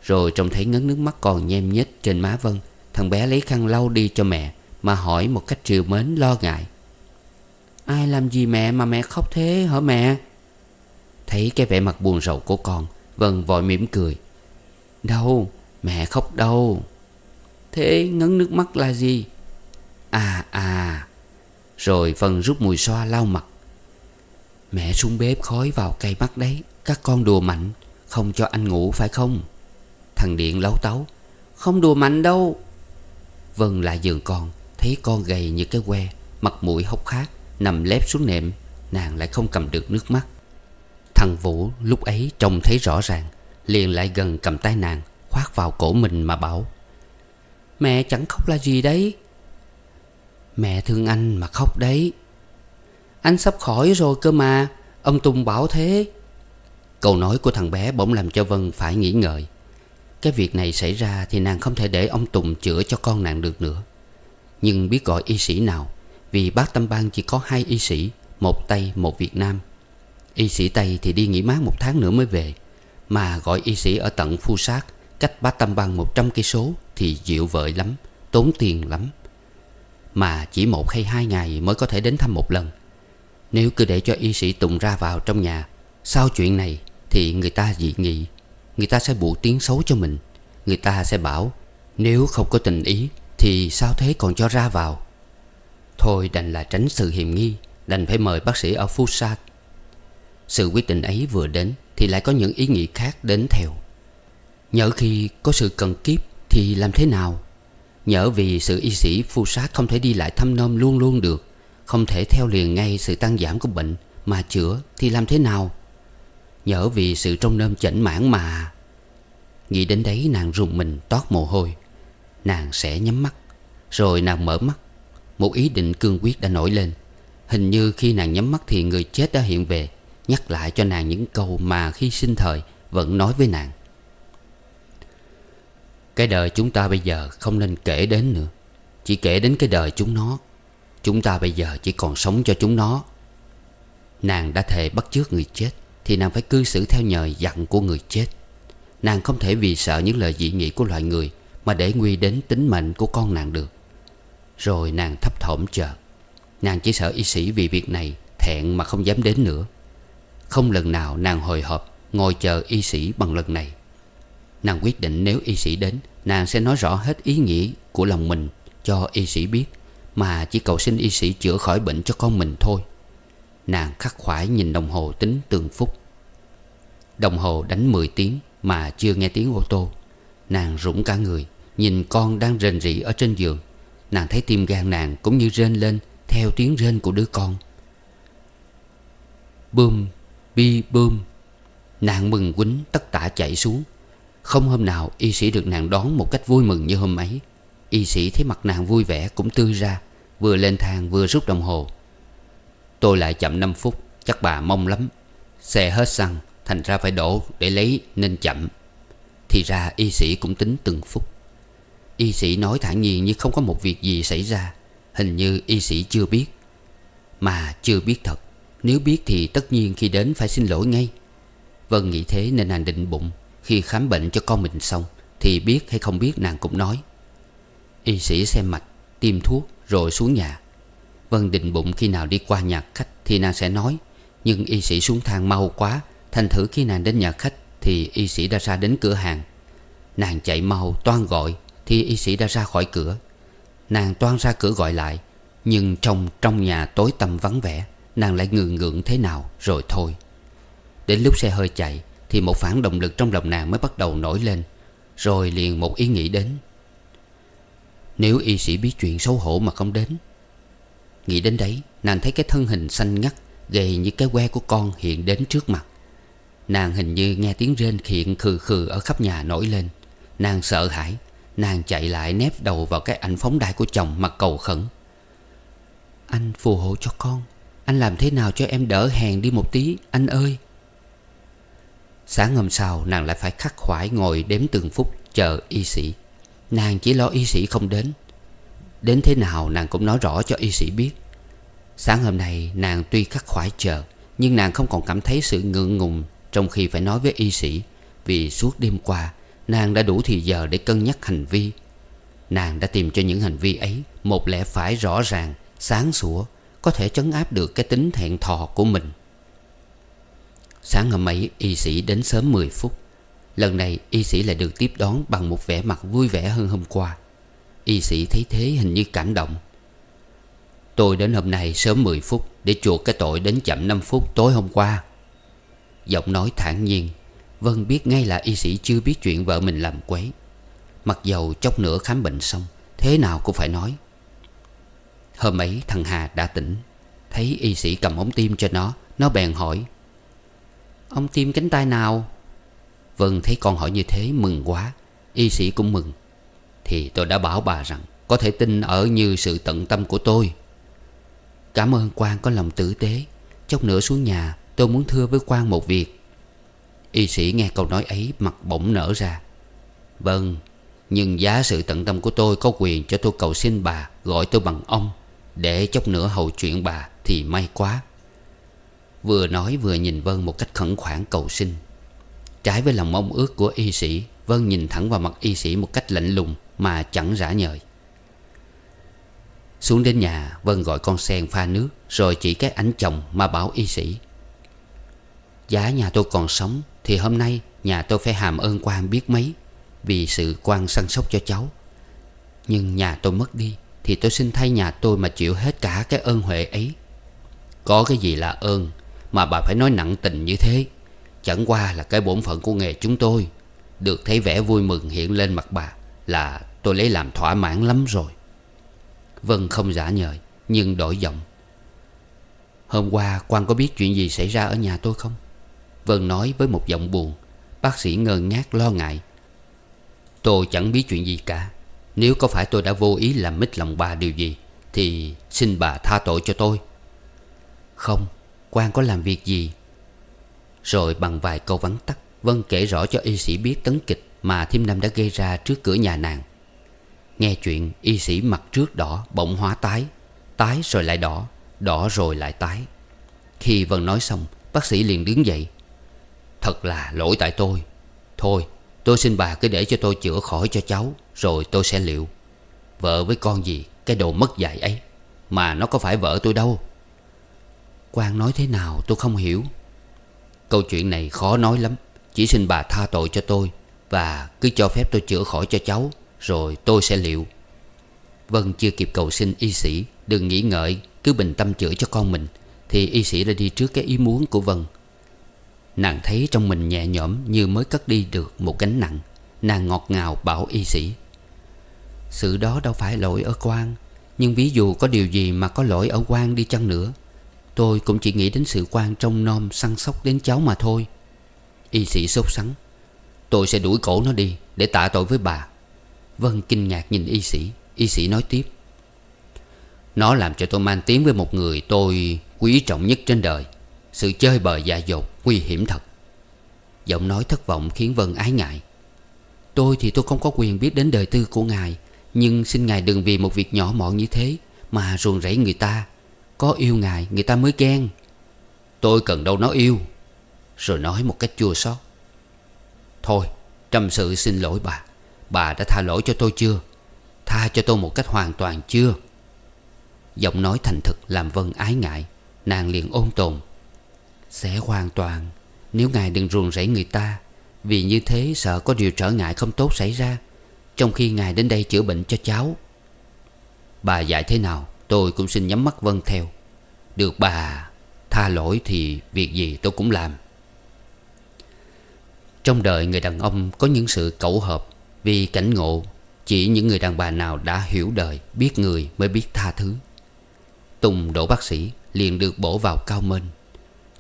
Rồi trông thấy ngấn nước mắt còn nhem nhét trên má Vân Thằng bé lấy khăn lau đi cho mẹ Mà hỏi một cách trìu mến lo ngại Ai làm gì mẹ mà mẹ khóc thế hả mẹ Thấy cái vẻ mặt buồn rầu của con Vân vội mỉm cười Đâu mẹ khóc đâu Thế ngấn nước mắt là gì À à Rồi Vân rút mùi xoa lau mặt Mẹ xuống bếp khói vào cây mắt đấy Các con đùa mạnh Không cho anh ngủ phải không Thằng Điện lấu tấu Không đùa mạnh đâu Vân lại giường con Thấy con gầy như cái que Mặt mũi hốc khát Nằm lép xuống nệm Nàng lại không cầm được nước mắt Thằng Vũ lúc ấy trông thấy rõ ràng Liền lại gần cầm tay nàng khoác vào cổ mình mà bảo Mẹ chẳng khóc là gì đấy Mẹ thương anh mà khóc đấy Anh sắp khỏi rồi cơ mà Ông Tùng bảo thế Câu nói của thằng bé bỗng làm cho Vân phải nghĩ ngợi cái việc này xảy ra thì nàng không thể để ông Tùng chữa cho con nàng được nữa Nhưng biết gọi y sĩ nào Vì bác Tâm Bang chỉ có hai y sĩ Một Tây một Việt Nam Y sĩ Tây thì đi nghỉ mát một tháng nữa mới về Mà gọi y sĩ ở tận Phu Sát Cách bác Tâm Bang 100 cây số Thì dịu vợi lắm Tốn tiền lắm Mà chỉ một hay hai ngày mới có thể đến thăm một lần Nếu cứ để cho y sĩ Tùng ra vào trong nhà Sau chuyện này thì người ta dị nghị Người ta sẽ buộc tiếng xấu cho mình Người ta sẽ bảo Nếu không có tình ý Thì sao thế còn cho ra vào Thôi đành là tránh sự hiểm nghi Đành phải mời bác sĩ ở Fusa Sự quyết định ấy vừa đến Thì lại có những ý nghĩ khác đến theo Nhỡ khi có sự cần kiếp Thì làm thế nào Nhỡ vì sự y sĩ phu sát không thể đi lại thăm nom luôn luôn được Không thể theo liền ngay sự tăng giảm của bệnh Mà chữa thì làm thế nào Nhỡ vì sự trông nom chảnh mãn mà Nghĩ đến đấy nàng rùng mình toát mồ hôi Nàng sẽ nhắm mắt Rồi nàng mở mắt Một ý định cương quyết đã nổi lên Hình như khi nàng nhắm mắt thì người chết đã hiện về Nhắc lại cho nàng những câu mà khi sinh thời Vẫn nói với nàng Cái đời chúng ta bây giờ không nên kể đến nữa Chỉ kể đến cái đời chúng nó Chúng ta bây giờ chỉ còn sống cho chúng nó Nàng đã thề bắt chước người chết thì nàng phải cư xử theo nhờ dặn của người chết Nàng không thể vì sợ những lời dị nghị của loài người Mà để nguy đến tính mệnh của con nàng được Rồi nàng thấp thỏm chờ Nàng chỉ sợ y sĩ vì việc này Thẹn mà không dám đến nữa Không lần nào nàng hồi hộp Ngồi chờ y sĩ bằng lần này Nàng quyết định nếu y sĩ đến Nàng sẽ nói rõ hết ý nghĩ của lòng mình Cho y sĩ biết Mà chỉ cầu xin y sĩ chữa khỏi bệnh cho con mình thôi Nàng khắc khoải nhìn đồng hồ tính tương phúc Đồng hồ đánh 10 tiếng mà chưa nghe tiếng ô tô Nàng rũng cả người Nhìn con đang rền rỉ ở trên giường Nàng thấy tim gan nàng cũng như rên lên Theo tiếng rên của đứa con Bơm, bi bơm Nàng mừng quýnh tất tả chạy xuống Không hôm nào y sĩ được nàng đón một cách vui mừng như hôm ấy Y sĩ thấy mặt nàng vui vẻ cũng tươi ra Vừa lên thang vừa rút đồng hồ Tôi lại chậm 5 phút Chắc bà mong lắm Xe hết xăng Thành ra phải đổ để lấy nên chậm Thì ra y sĩ cũng tính từng phút Y sĩ nói thản nhiên như không có một việc gì xảy ra Hình như y sĩ chưa biết Mà chưa biết thật Nếu biết thì tất nhiên khi đến phải xin lỗi ngay Vân nghĩ thế nên nàng định bụng Khi khám bệnh cho con mình xong Thì biết hay không biết nàng cũng nói Y sĩ xem mạch Tiêm thuốc rồi xuống nhà Vân định bụng khi nào đi qua nhà khách Thì nàng sẽ nói Nhưng y sĩ xuống thang mau quá Thành thử khi nàng đến nhà khách Thì y sĩ đã ra đến cửa hàng Nàng chạy mau toan gọi Thì y sĩ đã ra khỏi cửa Nàng toan ra cửa gọi lại Nhưng trong trong nhà tối tăm vắng vẻ Nàng lại ngượng ngượng thế nào rồi thôi Đến lúc xe hơi chạy Thì một phản động lực trong lòng nàng mới bắt đầu nổi lên Rồi liền một ý nghĩ đến Nếu y sĩ biết chuyện xấu hổ mà không đến Nghĩ đến đấy Nàng thấy cái thân hình xanh ngắt Gầy như cái que của con hiện đến trước mặt Nàng hình như nghe tiếng rên khiện khừ khừ ở khắp nhà nổi lên Nàng sợ hãi Nàng chạy lại nép đầu vào cái ảnh phóng đại của chồng mặt cầu khẩn Anh phù hộ cho con Anh làm thế nào cho em đỡ hèn đi một tí Anh ơi Sáng hôm sau nàng lại phải khắc khoải ngồi đếm từng phút chờ y sĩ Nàng chỉ lo y sĩ không đến Đến thế nào nàng cũng nói rõ cho y sĩ biết Sáng hôm nay nàng tuy khắc khoải chờ Nhưng nàng không còn cảm thấy sự ngượng ngùng Trong khi phải nói với y sĩ Vì suốt đêm qua Nàng đã đủ thì giờ để cân nhắc hành vi Nàng đã tìm cho những hành vi ấy Một lẽ phải rõ ràng Sáng sủa Có thể chấn áp được cái tính thẹn thò của mình Sáng hôm ấy y sĩ đến sớm 10 phút Lần này y sĩ lại được tiếp đón bằng một vẻ mặt vui vẻ hơn hôm qua Y sĩ thấy thế hình như cảm động Tôi đến hôm nay sớm 10 phút Để chuộc cái tội đến chậm 5 phút tối hôm qua Giọng nói thản nhiên Vân biết ngay là y sĩ chưa biết chuyện vợ mình làm quấy Mặc dầu chốc nữa khám bệnh xong Thế nào cũng phải nói Hôm ấy thằng Hà đã tỉnh Thấy y sĩ cầm ống tim cho nó Nó bèn hỏi Ông tim cánh tay nào Vân thấy con hỏi như thế mừng quá Y sĩ cũng mừng thì tôi đã bảo bà rằng Có thể tin ở như sự tận tâm của tôi Cảm ơn quan có lòng tử tế Chốc nữa xuống nhà Tôi muốn thưa với quan một việc Y sĩ nghe câu nói ấy mặt bỗng nở ra Vâng Nhưng giá sự tận tâm của tôi Có quyền cho tôi cầu xin bà Gọi tôi bằng ông Để chốc nữa hầu chuyện bà Thì may quá Vừa nói vừa nhìn Vân một cách khẩn khoản cầu xin Trái với lòng mong ước của y sĩ Vân nhìn thẳng vào mặt y sĩ một cách lạnh lùng mà chẳng rã nhời Xuống đến nhà Vân gọi con sen pha nước Rồi chỉ cái ảnh chồng mà bảo y sĩ Giá nhà tôi còn sống Thì hôm nay nhà tôi phải hàm ơn quan biết mấy Vì sự quan săn sóc cho cháu Nhưng nhà tôi mất đi Thì tôi xin thay nhà tôi mà chịu hết cả cái ơn huệ ấy Có cái gì là ơn Mà bà phải nói nặng tình như thế Chẳng qua là cái bổn phận của nghề chúng tôi Được thấy vẻ vui mừng hiện lên mặt bà là tôi lấy làm thỏa mãn lắm rồi Vân không giả nhời Nhưng đổi giọng Hôm qua quan có biết chuyện gì xảy ra ở nhà tôi không Vân nói với một giọng buồn Bác sĩ ngơ ngác lo ngại Tôi chẳng biết chuyện gì cả Nếu có phải tôi đã vô ý làm mít lòng bà điều gì Thì xin bà tha tội cho tôi Không quan có làm việc gì Rồi bằng vài câu vắn tắt Vân kể rõ cho y sĩ biết tấn kịch mà Thiêm Nam đã gây ra trước cửa nhà nàng Nghe chuyện y sĩ mặt trước đỏ bỗng hóa tái Tái rồi lại đỏ Đỏ rồi lại tái Khi Vân nói xong Bác sĩ liền đứng dậy Thật là lỗi tại tôi Thôi tôi xin bà cứ để cho tôi chữa khỏi cho cháu Rồi tôi sẽ liệu Vợ với con gì Cái đồ mất dạy ấy Mà nó có phải vợ tôi đâu Quan nói thế nào tôi không hiểu Câu chuyện này khó nói lắm Chỉ xin bà tha tội cho tôi và cứ cho phép tôi chữa khỏi cho cháu Rồi tôi sẽ liệu Vân chưa kịp cầu xin y sĩ Đừng nghĩ ngợi Cứ bình tâm chữa cho con mình Thì y sĩ đã đi trước cái ý muốn của Vân Nàng thấy trong mình nhẹ nhõm Như mới cất đi được một gánh nặng Nàng ngọt ngào bảo y sĩ Sự đó đâu phải lỗi ở quan Nhưng ví dụ có điều gì mà có lỗi ở quan đi chăng nữa Tôi cũng chỉ nghĩ đến sự quan trong nom săn sóc đến cháu mà thôi Y sĩ sốt sắng Tôi sẽ đuổi cổ nó đi Để tạ tội với bà Vân kinh ngạc nhìn y sĩ Y sĩ nói tiếp Nó làm cho tôi mang tiếng với một người tôi quý trọng nhất trên đời Sự chơi bời dạ dột nguy hiểm thật Giọng nói thất vọng khiến Vân ái ngại Tôi thì tôi không có quyền biết đến đời tư của ngài Nhưng xin ngài đừng vì một việc nhỏ mọn như thế Mà ruồng rẫy người ta Có yêu ngài người ta mới ghen Tôi cần đâu nó yêu Rồi nói một cách chua xót Thôi Trâm sự xin lỗi bà Bà đã tha lỗi cho tôi chưa Tha cho tôi một cách hoàn toàn chưa Giọng nói thành thực làm Vân ái ngại Nàng liền ôn tồn Sẽ hoàn toàn Nếu ngài đừng ruồng rẫy người ta Vì như thế sợ có điều trở ngại không tốt xảy ra Trong khi ngài đến đây chữa bệnh cho cháu Bà dạy thế nào Tôi cũng xin nhắm mắt Vân theo Được bà Tha lỗi thì việc gì tôi cũng làm trong đời người đàn ông có những sự cẩu hợp Vì cảnh ngộ Chỉ những người đàn bà nào đã hiểu đời Biết người mới biết tha thứ Tùng đổ bác sĩ liền được bổ vào cao mên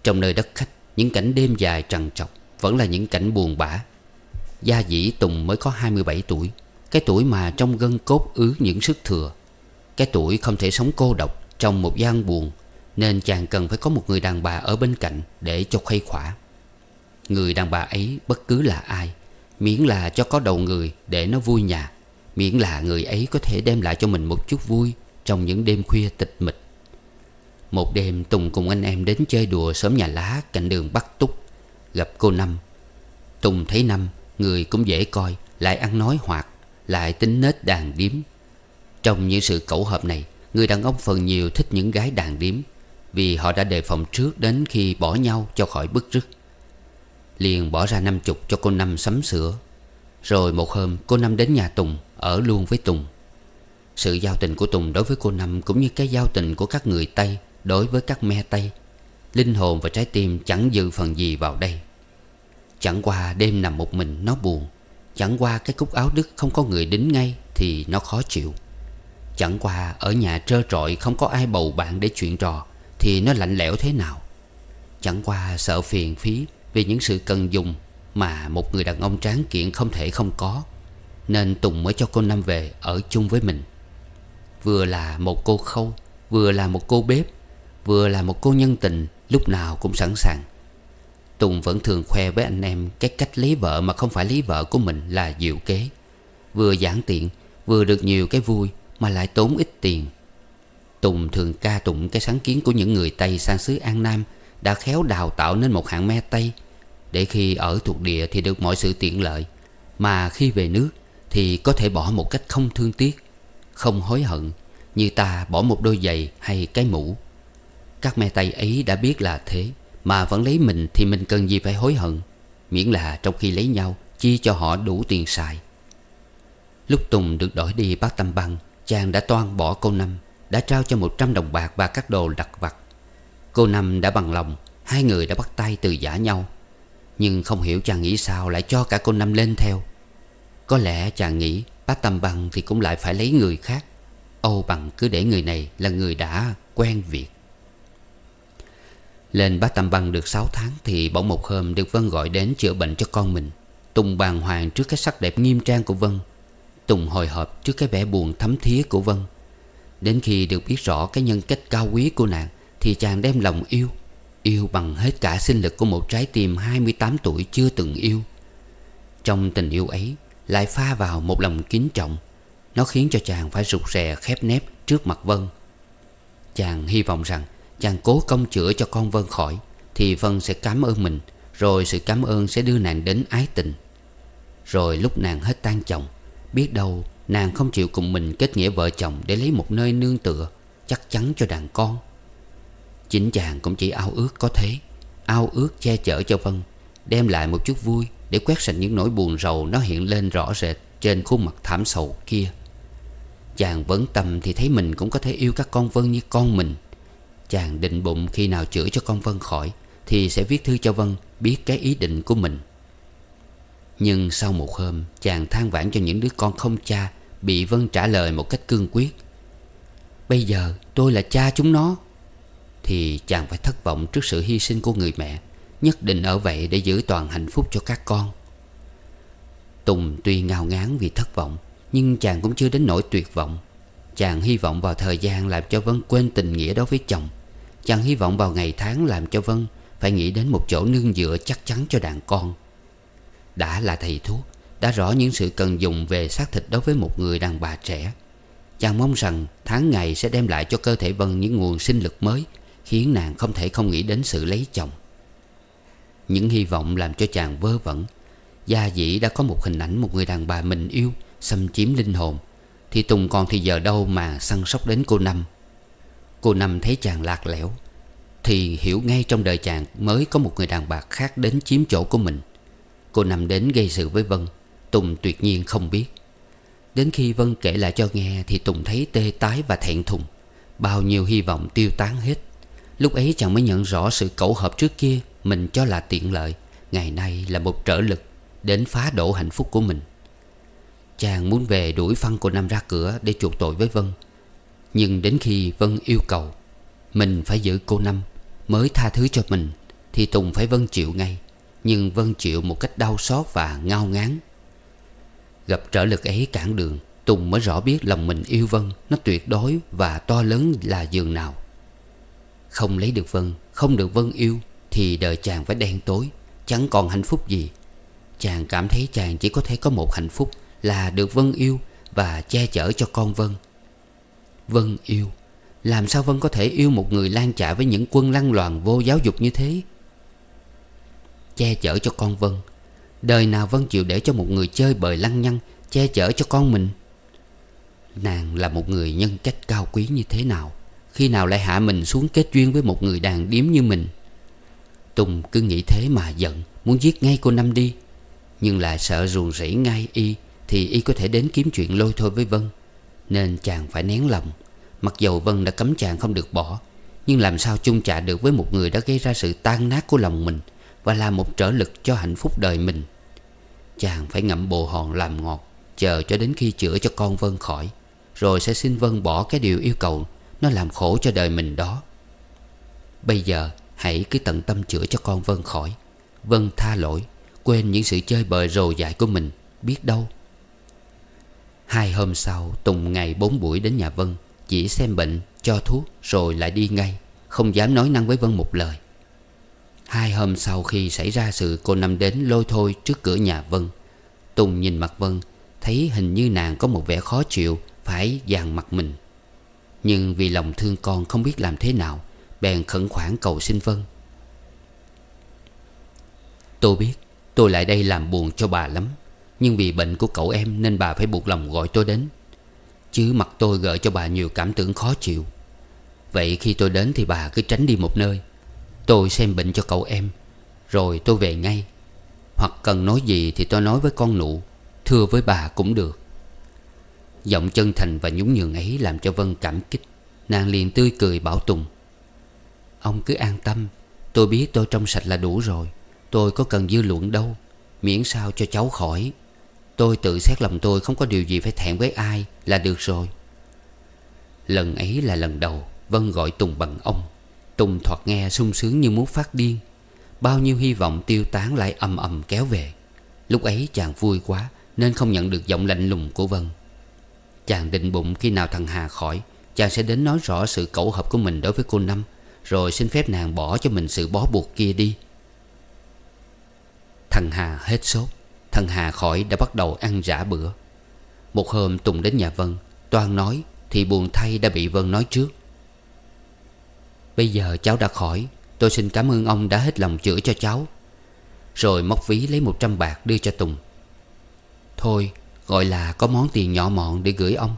Trong nơi đất khách Những cảnh đêm dài trằn trọc Vẫn là những cảnh buồn bã Gia dĩ Tùng mới có 27 tuổi Cái tuổi mà trong gân cốt ứ những sức thừa Cái tuổi không thể sống cô độc Trong một gian buồn Nên chàng cần phải có một người đàn bà ở bên cạnh Để cho khuây khỏa Người đàn bà ấy bất cứ là ai Miễn là cho có đầu người để nó vui nhà Miễn là người ấy có thể đem lại cho mình một chút vui Trong những đêm khuya tịch mịch Một đêm Tùng cùng anh em đến chơi đùa xóm nhà lá cạnh đường Bắc Túc Gặp cô Năm Tùng thấy Năm Người cũng dễ coi Lại ăn nói hoạt Lại tính nết đàn điếm Trong những sự cẩu hợp này Người đàn ông phần nhiều thích những gái đàn điếm Vì họ đã đề phòng trước đến khi bỏ nhau cho khỏi bức rứt liền bỏ ra năm chục cho cô Năm sắm sửa Rồi một hôm cô Năm đến nhà Tùng Ở luôn với Tùng Sự giao tình của Tùng đối với cô Năm Cũng như cái giao tình của các người Tây Đối với các me Tây Linh hồn và trái tim chẳng dự phần gì vào đây Chẳng qua đêm nằm một mình nó buồn Chẳng qua cái cúc áo đức không có người đính ngay Thì nó khó chịu Chẳng qua ở nhà trơ trọi không có ai bầu bạn để chuyện trò Thì nó lạnh lẽo thế nào Chẳng qua sợ phiền phí vì những sự cần dùng Mà một người đàn ông tráng kiện không thể không có Nên Tùng mới cho cô Năm về Ở chung với mình Vừa là một cô khâu Vừa là một cô bếp Vừa là một cô nhân tình Lúc nào cũng sẵn sàng Tùng vẫn thường khoe với anh em Cái cách lấy vợ mà không phải lấy vợ của mình là diệu kế Vừa giản tiện Vừa được nhiều cái vui Mà lại tốn ít tiền Tùng thường ca tụng cái sáng kiến của những người Tây sang xứ An Nam đã khéo đào tạo nên một hạng me Tây để khi ở thuộc địa thì được mọi sự tiện lợi mà khi về nước thì có thể bỏ một cách không thương tiếc không hối hận như ta bỏ một đôi giày hay cái mũ các me Tây ấy đã biết là thế mà vẫn lấy mình thì mình cần gì phải hối hận miễn là trong khi lấy nhau chi cho họ đủ tiền xài lúc Tùng được đổi đi bác Tâm Băng chàng đã toan bỏ câu năm đã trao cho một trăm đồng bạc và các đồ đặt vặt Cô Năm đã bằng lòng Hai người đã bắt tay từ giả nhau Nhưng không hiểu chàng nghĩ sao lại cho cả cô Năm lên theo Có lẽ chàng nghĩ Bác Tâm Bằng thì cũng lại phải lấy người khác Âu Bằng cứ để người này là người đã quen việc Lên bác Tâm Bằng được 6 tháng Thì bỗng một hôm được Vân gọi đến chữa bệnh cho con mình Tùng bàng hoàng trước cái sắc đẹp nghiêm trang của Vân Tùng hồi hộp trước cái vẻ buồn thấm thía của Vân Đến khi được biết rõ cái nhân cách cao quý của nàng thì chàng đem lòng yêu Yêu bằng hết cả sinh lực của một trái tim 28 tuổi chưa từng yêu Trong tình yêu ấy Lại pha vào một lòng kính trọng Nó khiến cho chàng phải rụt rè khép nép trước mặt Vân Chàng hy vọng rằng Chàng cố công chữa cho con Vân khỏi Thì Vân sẽ cảm ơn mình Rồi sự cảm ơn sẽ đưa nàng đến ái tình Rồi lúc nàng hết tan chồng Biết đâu nàng không chịu cùng mình kết nghĩa vợ chồng Để lấy một nơi nương tựa Chắc chắn cho đàn con Chính chàng cũng chỉ ao ước có thế Ao ước che chở cho Vân Đem lại một chút vui Để quét sạch những nỗi buồn rầu Nó hiện lên rõ rệt Trên khuôn mặt thảm sầu kia Chàng vẫn tâm thì thấy mình cũng có thể yêu các con Vân như con mình Chàng định bụng khi nào chữa cho con Vân khỏi Thì sẽ viết thư cho Vân biết cái ý định của mình Nhưng sau một hôm Chàng than vãn cho những đứa con không cha Bị Vân trả lời một cách cương quyết Bây giờ tôi là cha chúng nó thì chàng phải thất vọng trước sự hy sinh của người mẹ Nhất định ở vậy để giữ toàn hạnh phúc cho các con Tùng tuy ngao ngán vì thất vọng Nhưng chàng cũng chưa đến nỗi tuyệt vọng Chàng hy vọng vào thời gian làm cho Vân quên tình nghĩa đối với chồng Chàng hy vọng vào ngày tháng làm cho Vân Phải nghĩ đến một chỗ nương dựa chắc chắn cho đàn con Đã là thầy thuốc Đã rõ những sự cần dùng về xác thịt đối với một người đàn bà trẻ Chàng mong rằng tháng ngày sẽ đem lại cho cơ thể Vân những nguồn sinh lực mới Khiến nàng không thể không nghĩ đến sự lấy chồng Những hy vọng làm cho chàng vơ vẩn Gia dĩ đã có một hình ảnh một người đàn bà mình yêu Xâm chiếm linh hồn Thì Tùng còn thì giờ đâu mà săn sóc đến cô Năm Cô Năm thấy chàng lạc lẽo Thì hiểu ngay trong đời chàng mới có một người đàn bà khác đến chiếm chỗ của mình Cô Năm đến gây sự với Vân Tùng tuyệt nhiên không biết Đến khi Vân kể lại cho nghe Thì Tùng thấy tê tái và thẹn thùng Bao nhiêu hy vọng tiêu tán hết Lúc ấy chàng mới nhận rõ sự cẩu hợp trước kia Mình cho là tiện lợi Ngày nay là một trở lực Đến phá đổ hạnh phúc của mình Chàng muốn về đuổi phân cô Nam ra cửa Để chuộc tội với Vân Nhưng đến khi Vân yêu cầu Mình phải giữ cô Năm Mới tha thứ cho mình Thì Tùng phải Vân chịu ngay Nhưng Vân chịu một cách đau xót và ngao ngán Gặp trở lực ấy cản đường Tùng mới rõ biết lòng mình yêu Vân Nó tuyệt đối và to lớn là giường nào không lấy được Vân Không được Vân yêu Thì đời chàng phải đen tối Chẳng còn hạnh phúc gì Chàng cảm thấy chàng chỉ có thể có một hạnh phúc Là được Vân yêu Và che chở cho con Vân Vân yêu Làm sao Vân có thể yêu một người lan trả Với những quân lăng loàn vô giáo dục như thế Che chở cho con Vân Đời nào Vân chịu để cho một người chơi bời lăng nhăng Che chở cho con mình Nàng là một người nhân cách cao quý như thế nào khi nào lại hạ mình xuống kết duyên với một người đàn điếm như mình Tùng cứ nghĩ thế mà giận Muốn giết ngay cô Năm đi Nhưng lại sợ ruồng rỉ ngay y Thì y có thể đến kiếm chuyện lôi thôi với Vân Nên chàng phải nén lòng Mặc dầu Vân đã cấm chàng không được bỏ Nhưng làm sao chung chạ được với một người đã gây ra sự tan nát của lòng mình Và là một trở lực cho hạnh phúc đời mình Chàng phải ngậm bồ hòn làm ngọt Chờ cho đến khi chữa cho con Vân khỏi Rồi sẽ xin Vân bỏ cái điều yêu cầu nó làm khổ cho đời mình đó Bây giờ hãy cứ tận tâm chữa cho con Vân khỏi Vân tha lỗi Quên những sự chơi bời rồ dại của mình Biết đâu Hai hôm sau Tùng ngày bốn buổi đến nhà Vân Chỉ xem bệnh, cho thuốc Rồi lại đi ngay Không dám nói năng với Vân một lời Hai hôm sau khi xảy ra sự cô Năm đến lôi thôi trước cửa nhà Vân Tùng nhìn mặt Vân Thấy hình như nàng có một vẻ khó chịu Phải dàn mặt mình nhưng vì lòng thương con không biết làm thế nào Bèn khẩn khoản cầu xin Vân Tôi biết tôi lại đây làm buồn cho bà lắm Nhưng vì bệnh của cậu em Nên bà phải buộc lòng gọi tôi đến Chứ mặt tôi gợi cho bà nhiều cảm tưởng khó chịu Vậy khi tôi đến thì bà cứ tránh đi một nơi Tôi xem bệnh cho cậu em Rồi tôi về ngay Hoặc cần nói gì thì tôi nói với con nụ Thưa với bà cũng được Giọng chân thành và nhún nhường ấy làm cho Vân cảm kích Nàng liền tươi cười bảo Tùng Ông cứ an tâm Tôi biết tôi trong sạch là đủ rồi Tôi có cần dư luận đâu Miễn sao cho cháu khỏi Tôi tự xét lòng tôi không có điều gì phải thẹn với ai là được rồi Lần ấy là lần đầu Vân gọi Tùng bằng ông Tùng thoạt nghe sung sướng như muốn phát điên Bao nhiêu hy vọng tiêu tán lại ầm ầm kéo về Lúc ấy chàng vui quá Nên không nhận được giọng lạnh lùng của Vân Chàng định bụng khi nào thằng Hà khỏi Chàng sẽ đến nói rõ sự cẩu hợp của mình đối với cô Năm Rồi xin phép nàng bỏ cho mình sự bó buộc kia đi Thằng Hà hết sốt Thằng Hà khỏi đã bắt đầu ăn rã bữa Một hôm Tùng đến nhà Vân Toan nói thì buồn thay đã bị Vân nói trước Bây giờ cháu đã khỏi Tôi xin cảm ơn ông đã hết lòng chữa cho cháu Rồi móc ví lấy 100 bạc đưa cho Tùng Thôi Gọi là có món tiền nhỏ mọn để gửi ông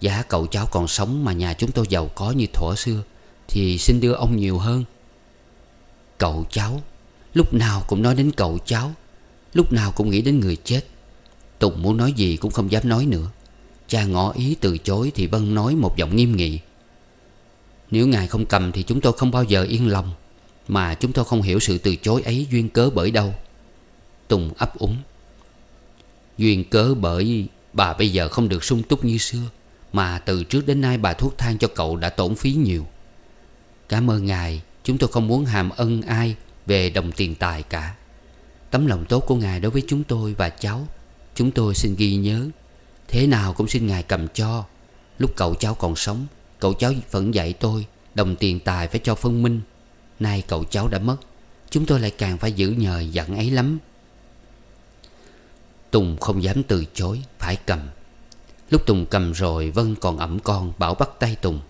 Giá cậu cháu còn sống mà nhà chúng tôi giàu có như thuở xưa Thì xin đưa ông nhiều hơn Cậu cháu Lúc nào cũng nói đến cậu cháu Lúc nào cũng nghĩ đến người chết Tùng muốn nói gì cũng không dám nói nữa Cha ngỏ ý từ chối thì Vân nói một giọng nghiêm nghị Nếu ngài không cầm thì chúng tôi không bao giờ yên lòng Mà chúng tôi không hiểu sự từ chối ấy duyên cớ bởi đâu Tùng ấp úng Duyên cớ bởi bà bây giờ không được sung túc như xưa Mà từ trước đến nay bà thuốc thang cho cậu đã tổn phí nhiều Cảm ơn ngài Chúng tôi không muốn hàm ân ai về đồng tiền tài cả Tấm lòng tốt của ngài đối với chúng tôi và cháu Chúng tôi xin ghi nhớ Thế nào cũng xin ngài cầm cho Lúc cậu cháu còn sống Cậu cháu vẫn dạy tôi Đồng tiền tài phải cho phân minh Nay cậu cháu đã mất Chúng tôi lại càng phải giữ nhờ dặn ấy lắm Tùng không dám từ chối Phải cầm Lúc Tùng cầm rồi Vân còn ẩm con Bảo bắt tay Tùng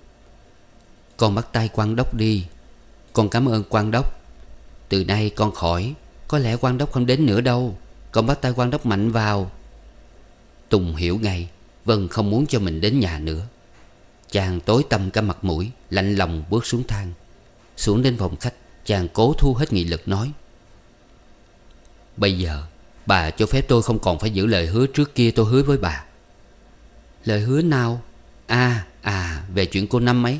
Con bắt tay quan đốc đi Con cảm ơn quan đốc Từ nay con khỏi Có lẽ quan đốc không đến nữa đâu Con bắt tay quan đốc mạnh vào Tùng hiểu ngay Vân không muốn cho mình đến nhà nữa Chàng tối tâm cả mặt mũi Lạnh lòng bước xuống thang Xuống đến phòng khách Chàng cố thu hết nghị lực nói Bây giờ Bà cho phép tôi không còn phải giữ lời hứa trước kia tôi hứa với bà Lời hứa nào? À, à, về chuyện cô Năm ấy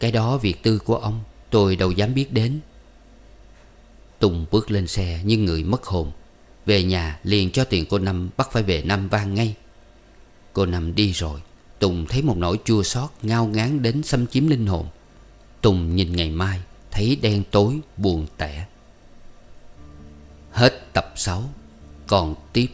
Cái đó việc tư của ông Tôi đâu dám biết đến Tùng bước lên xe như người mất hồn Về nhà liền cho tiền cô Năm Bắt phải về năm Vang ngay Cô Năm đi rồi Tùng thấy một nỗi chua xót ngao ngán đến xâm chiếm linh hồn Tùng nhìn ngày mai Thấy đen tối buồn tẻ Hết tập 6 còn tiếp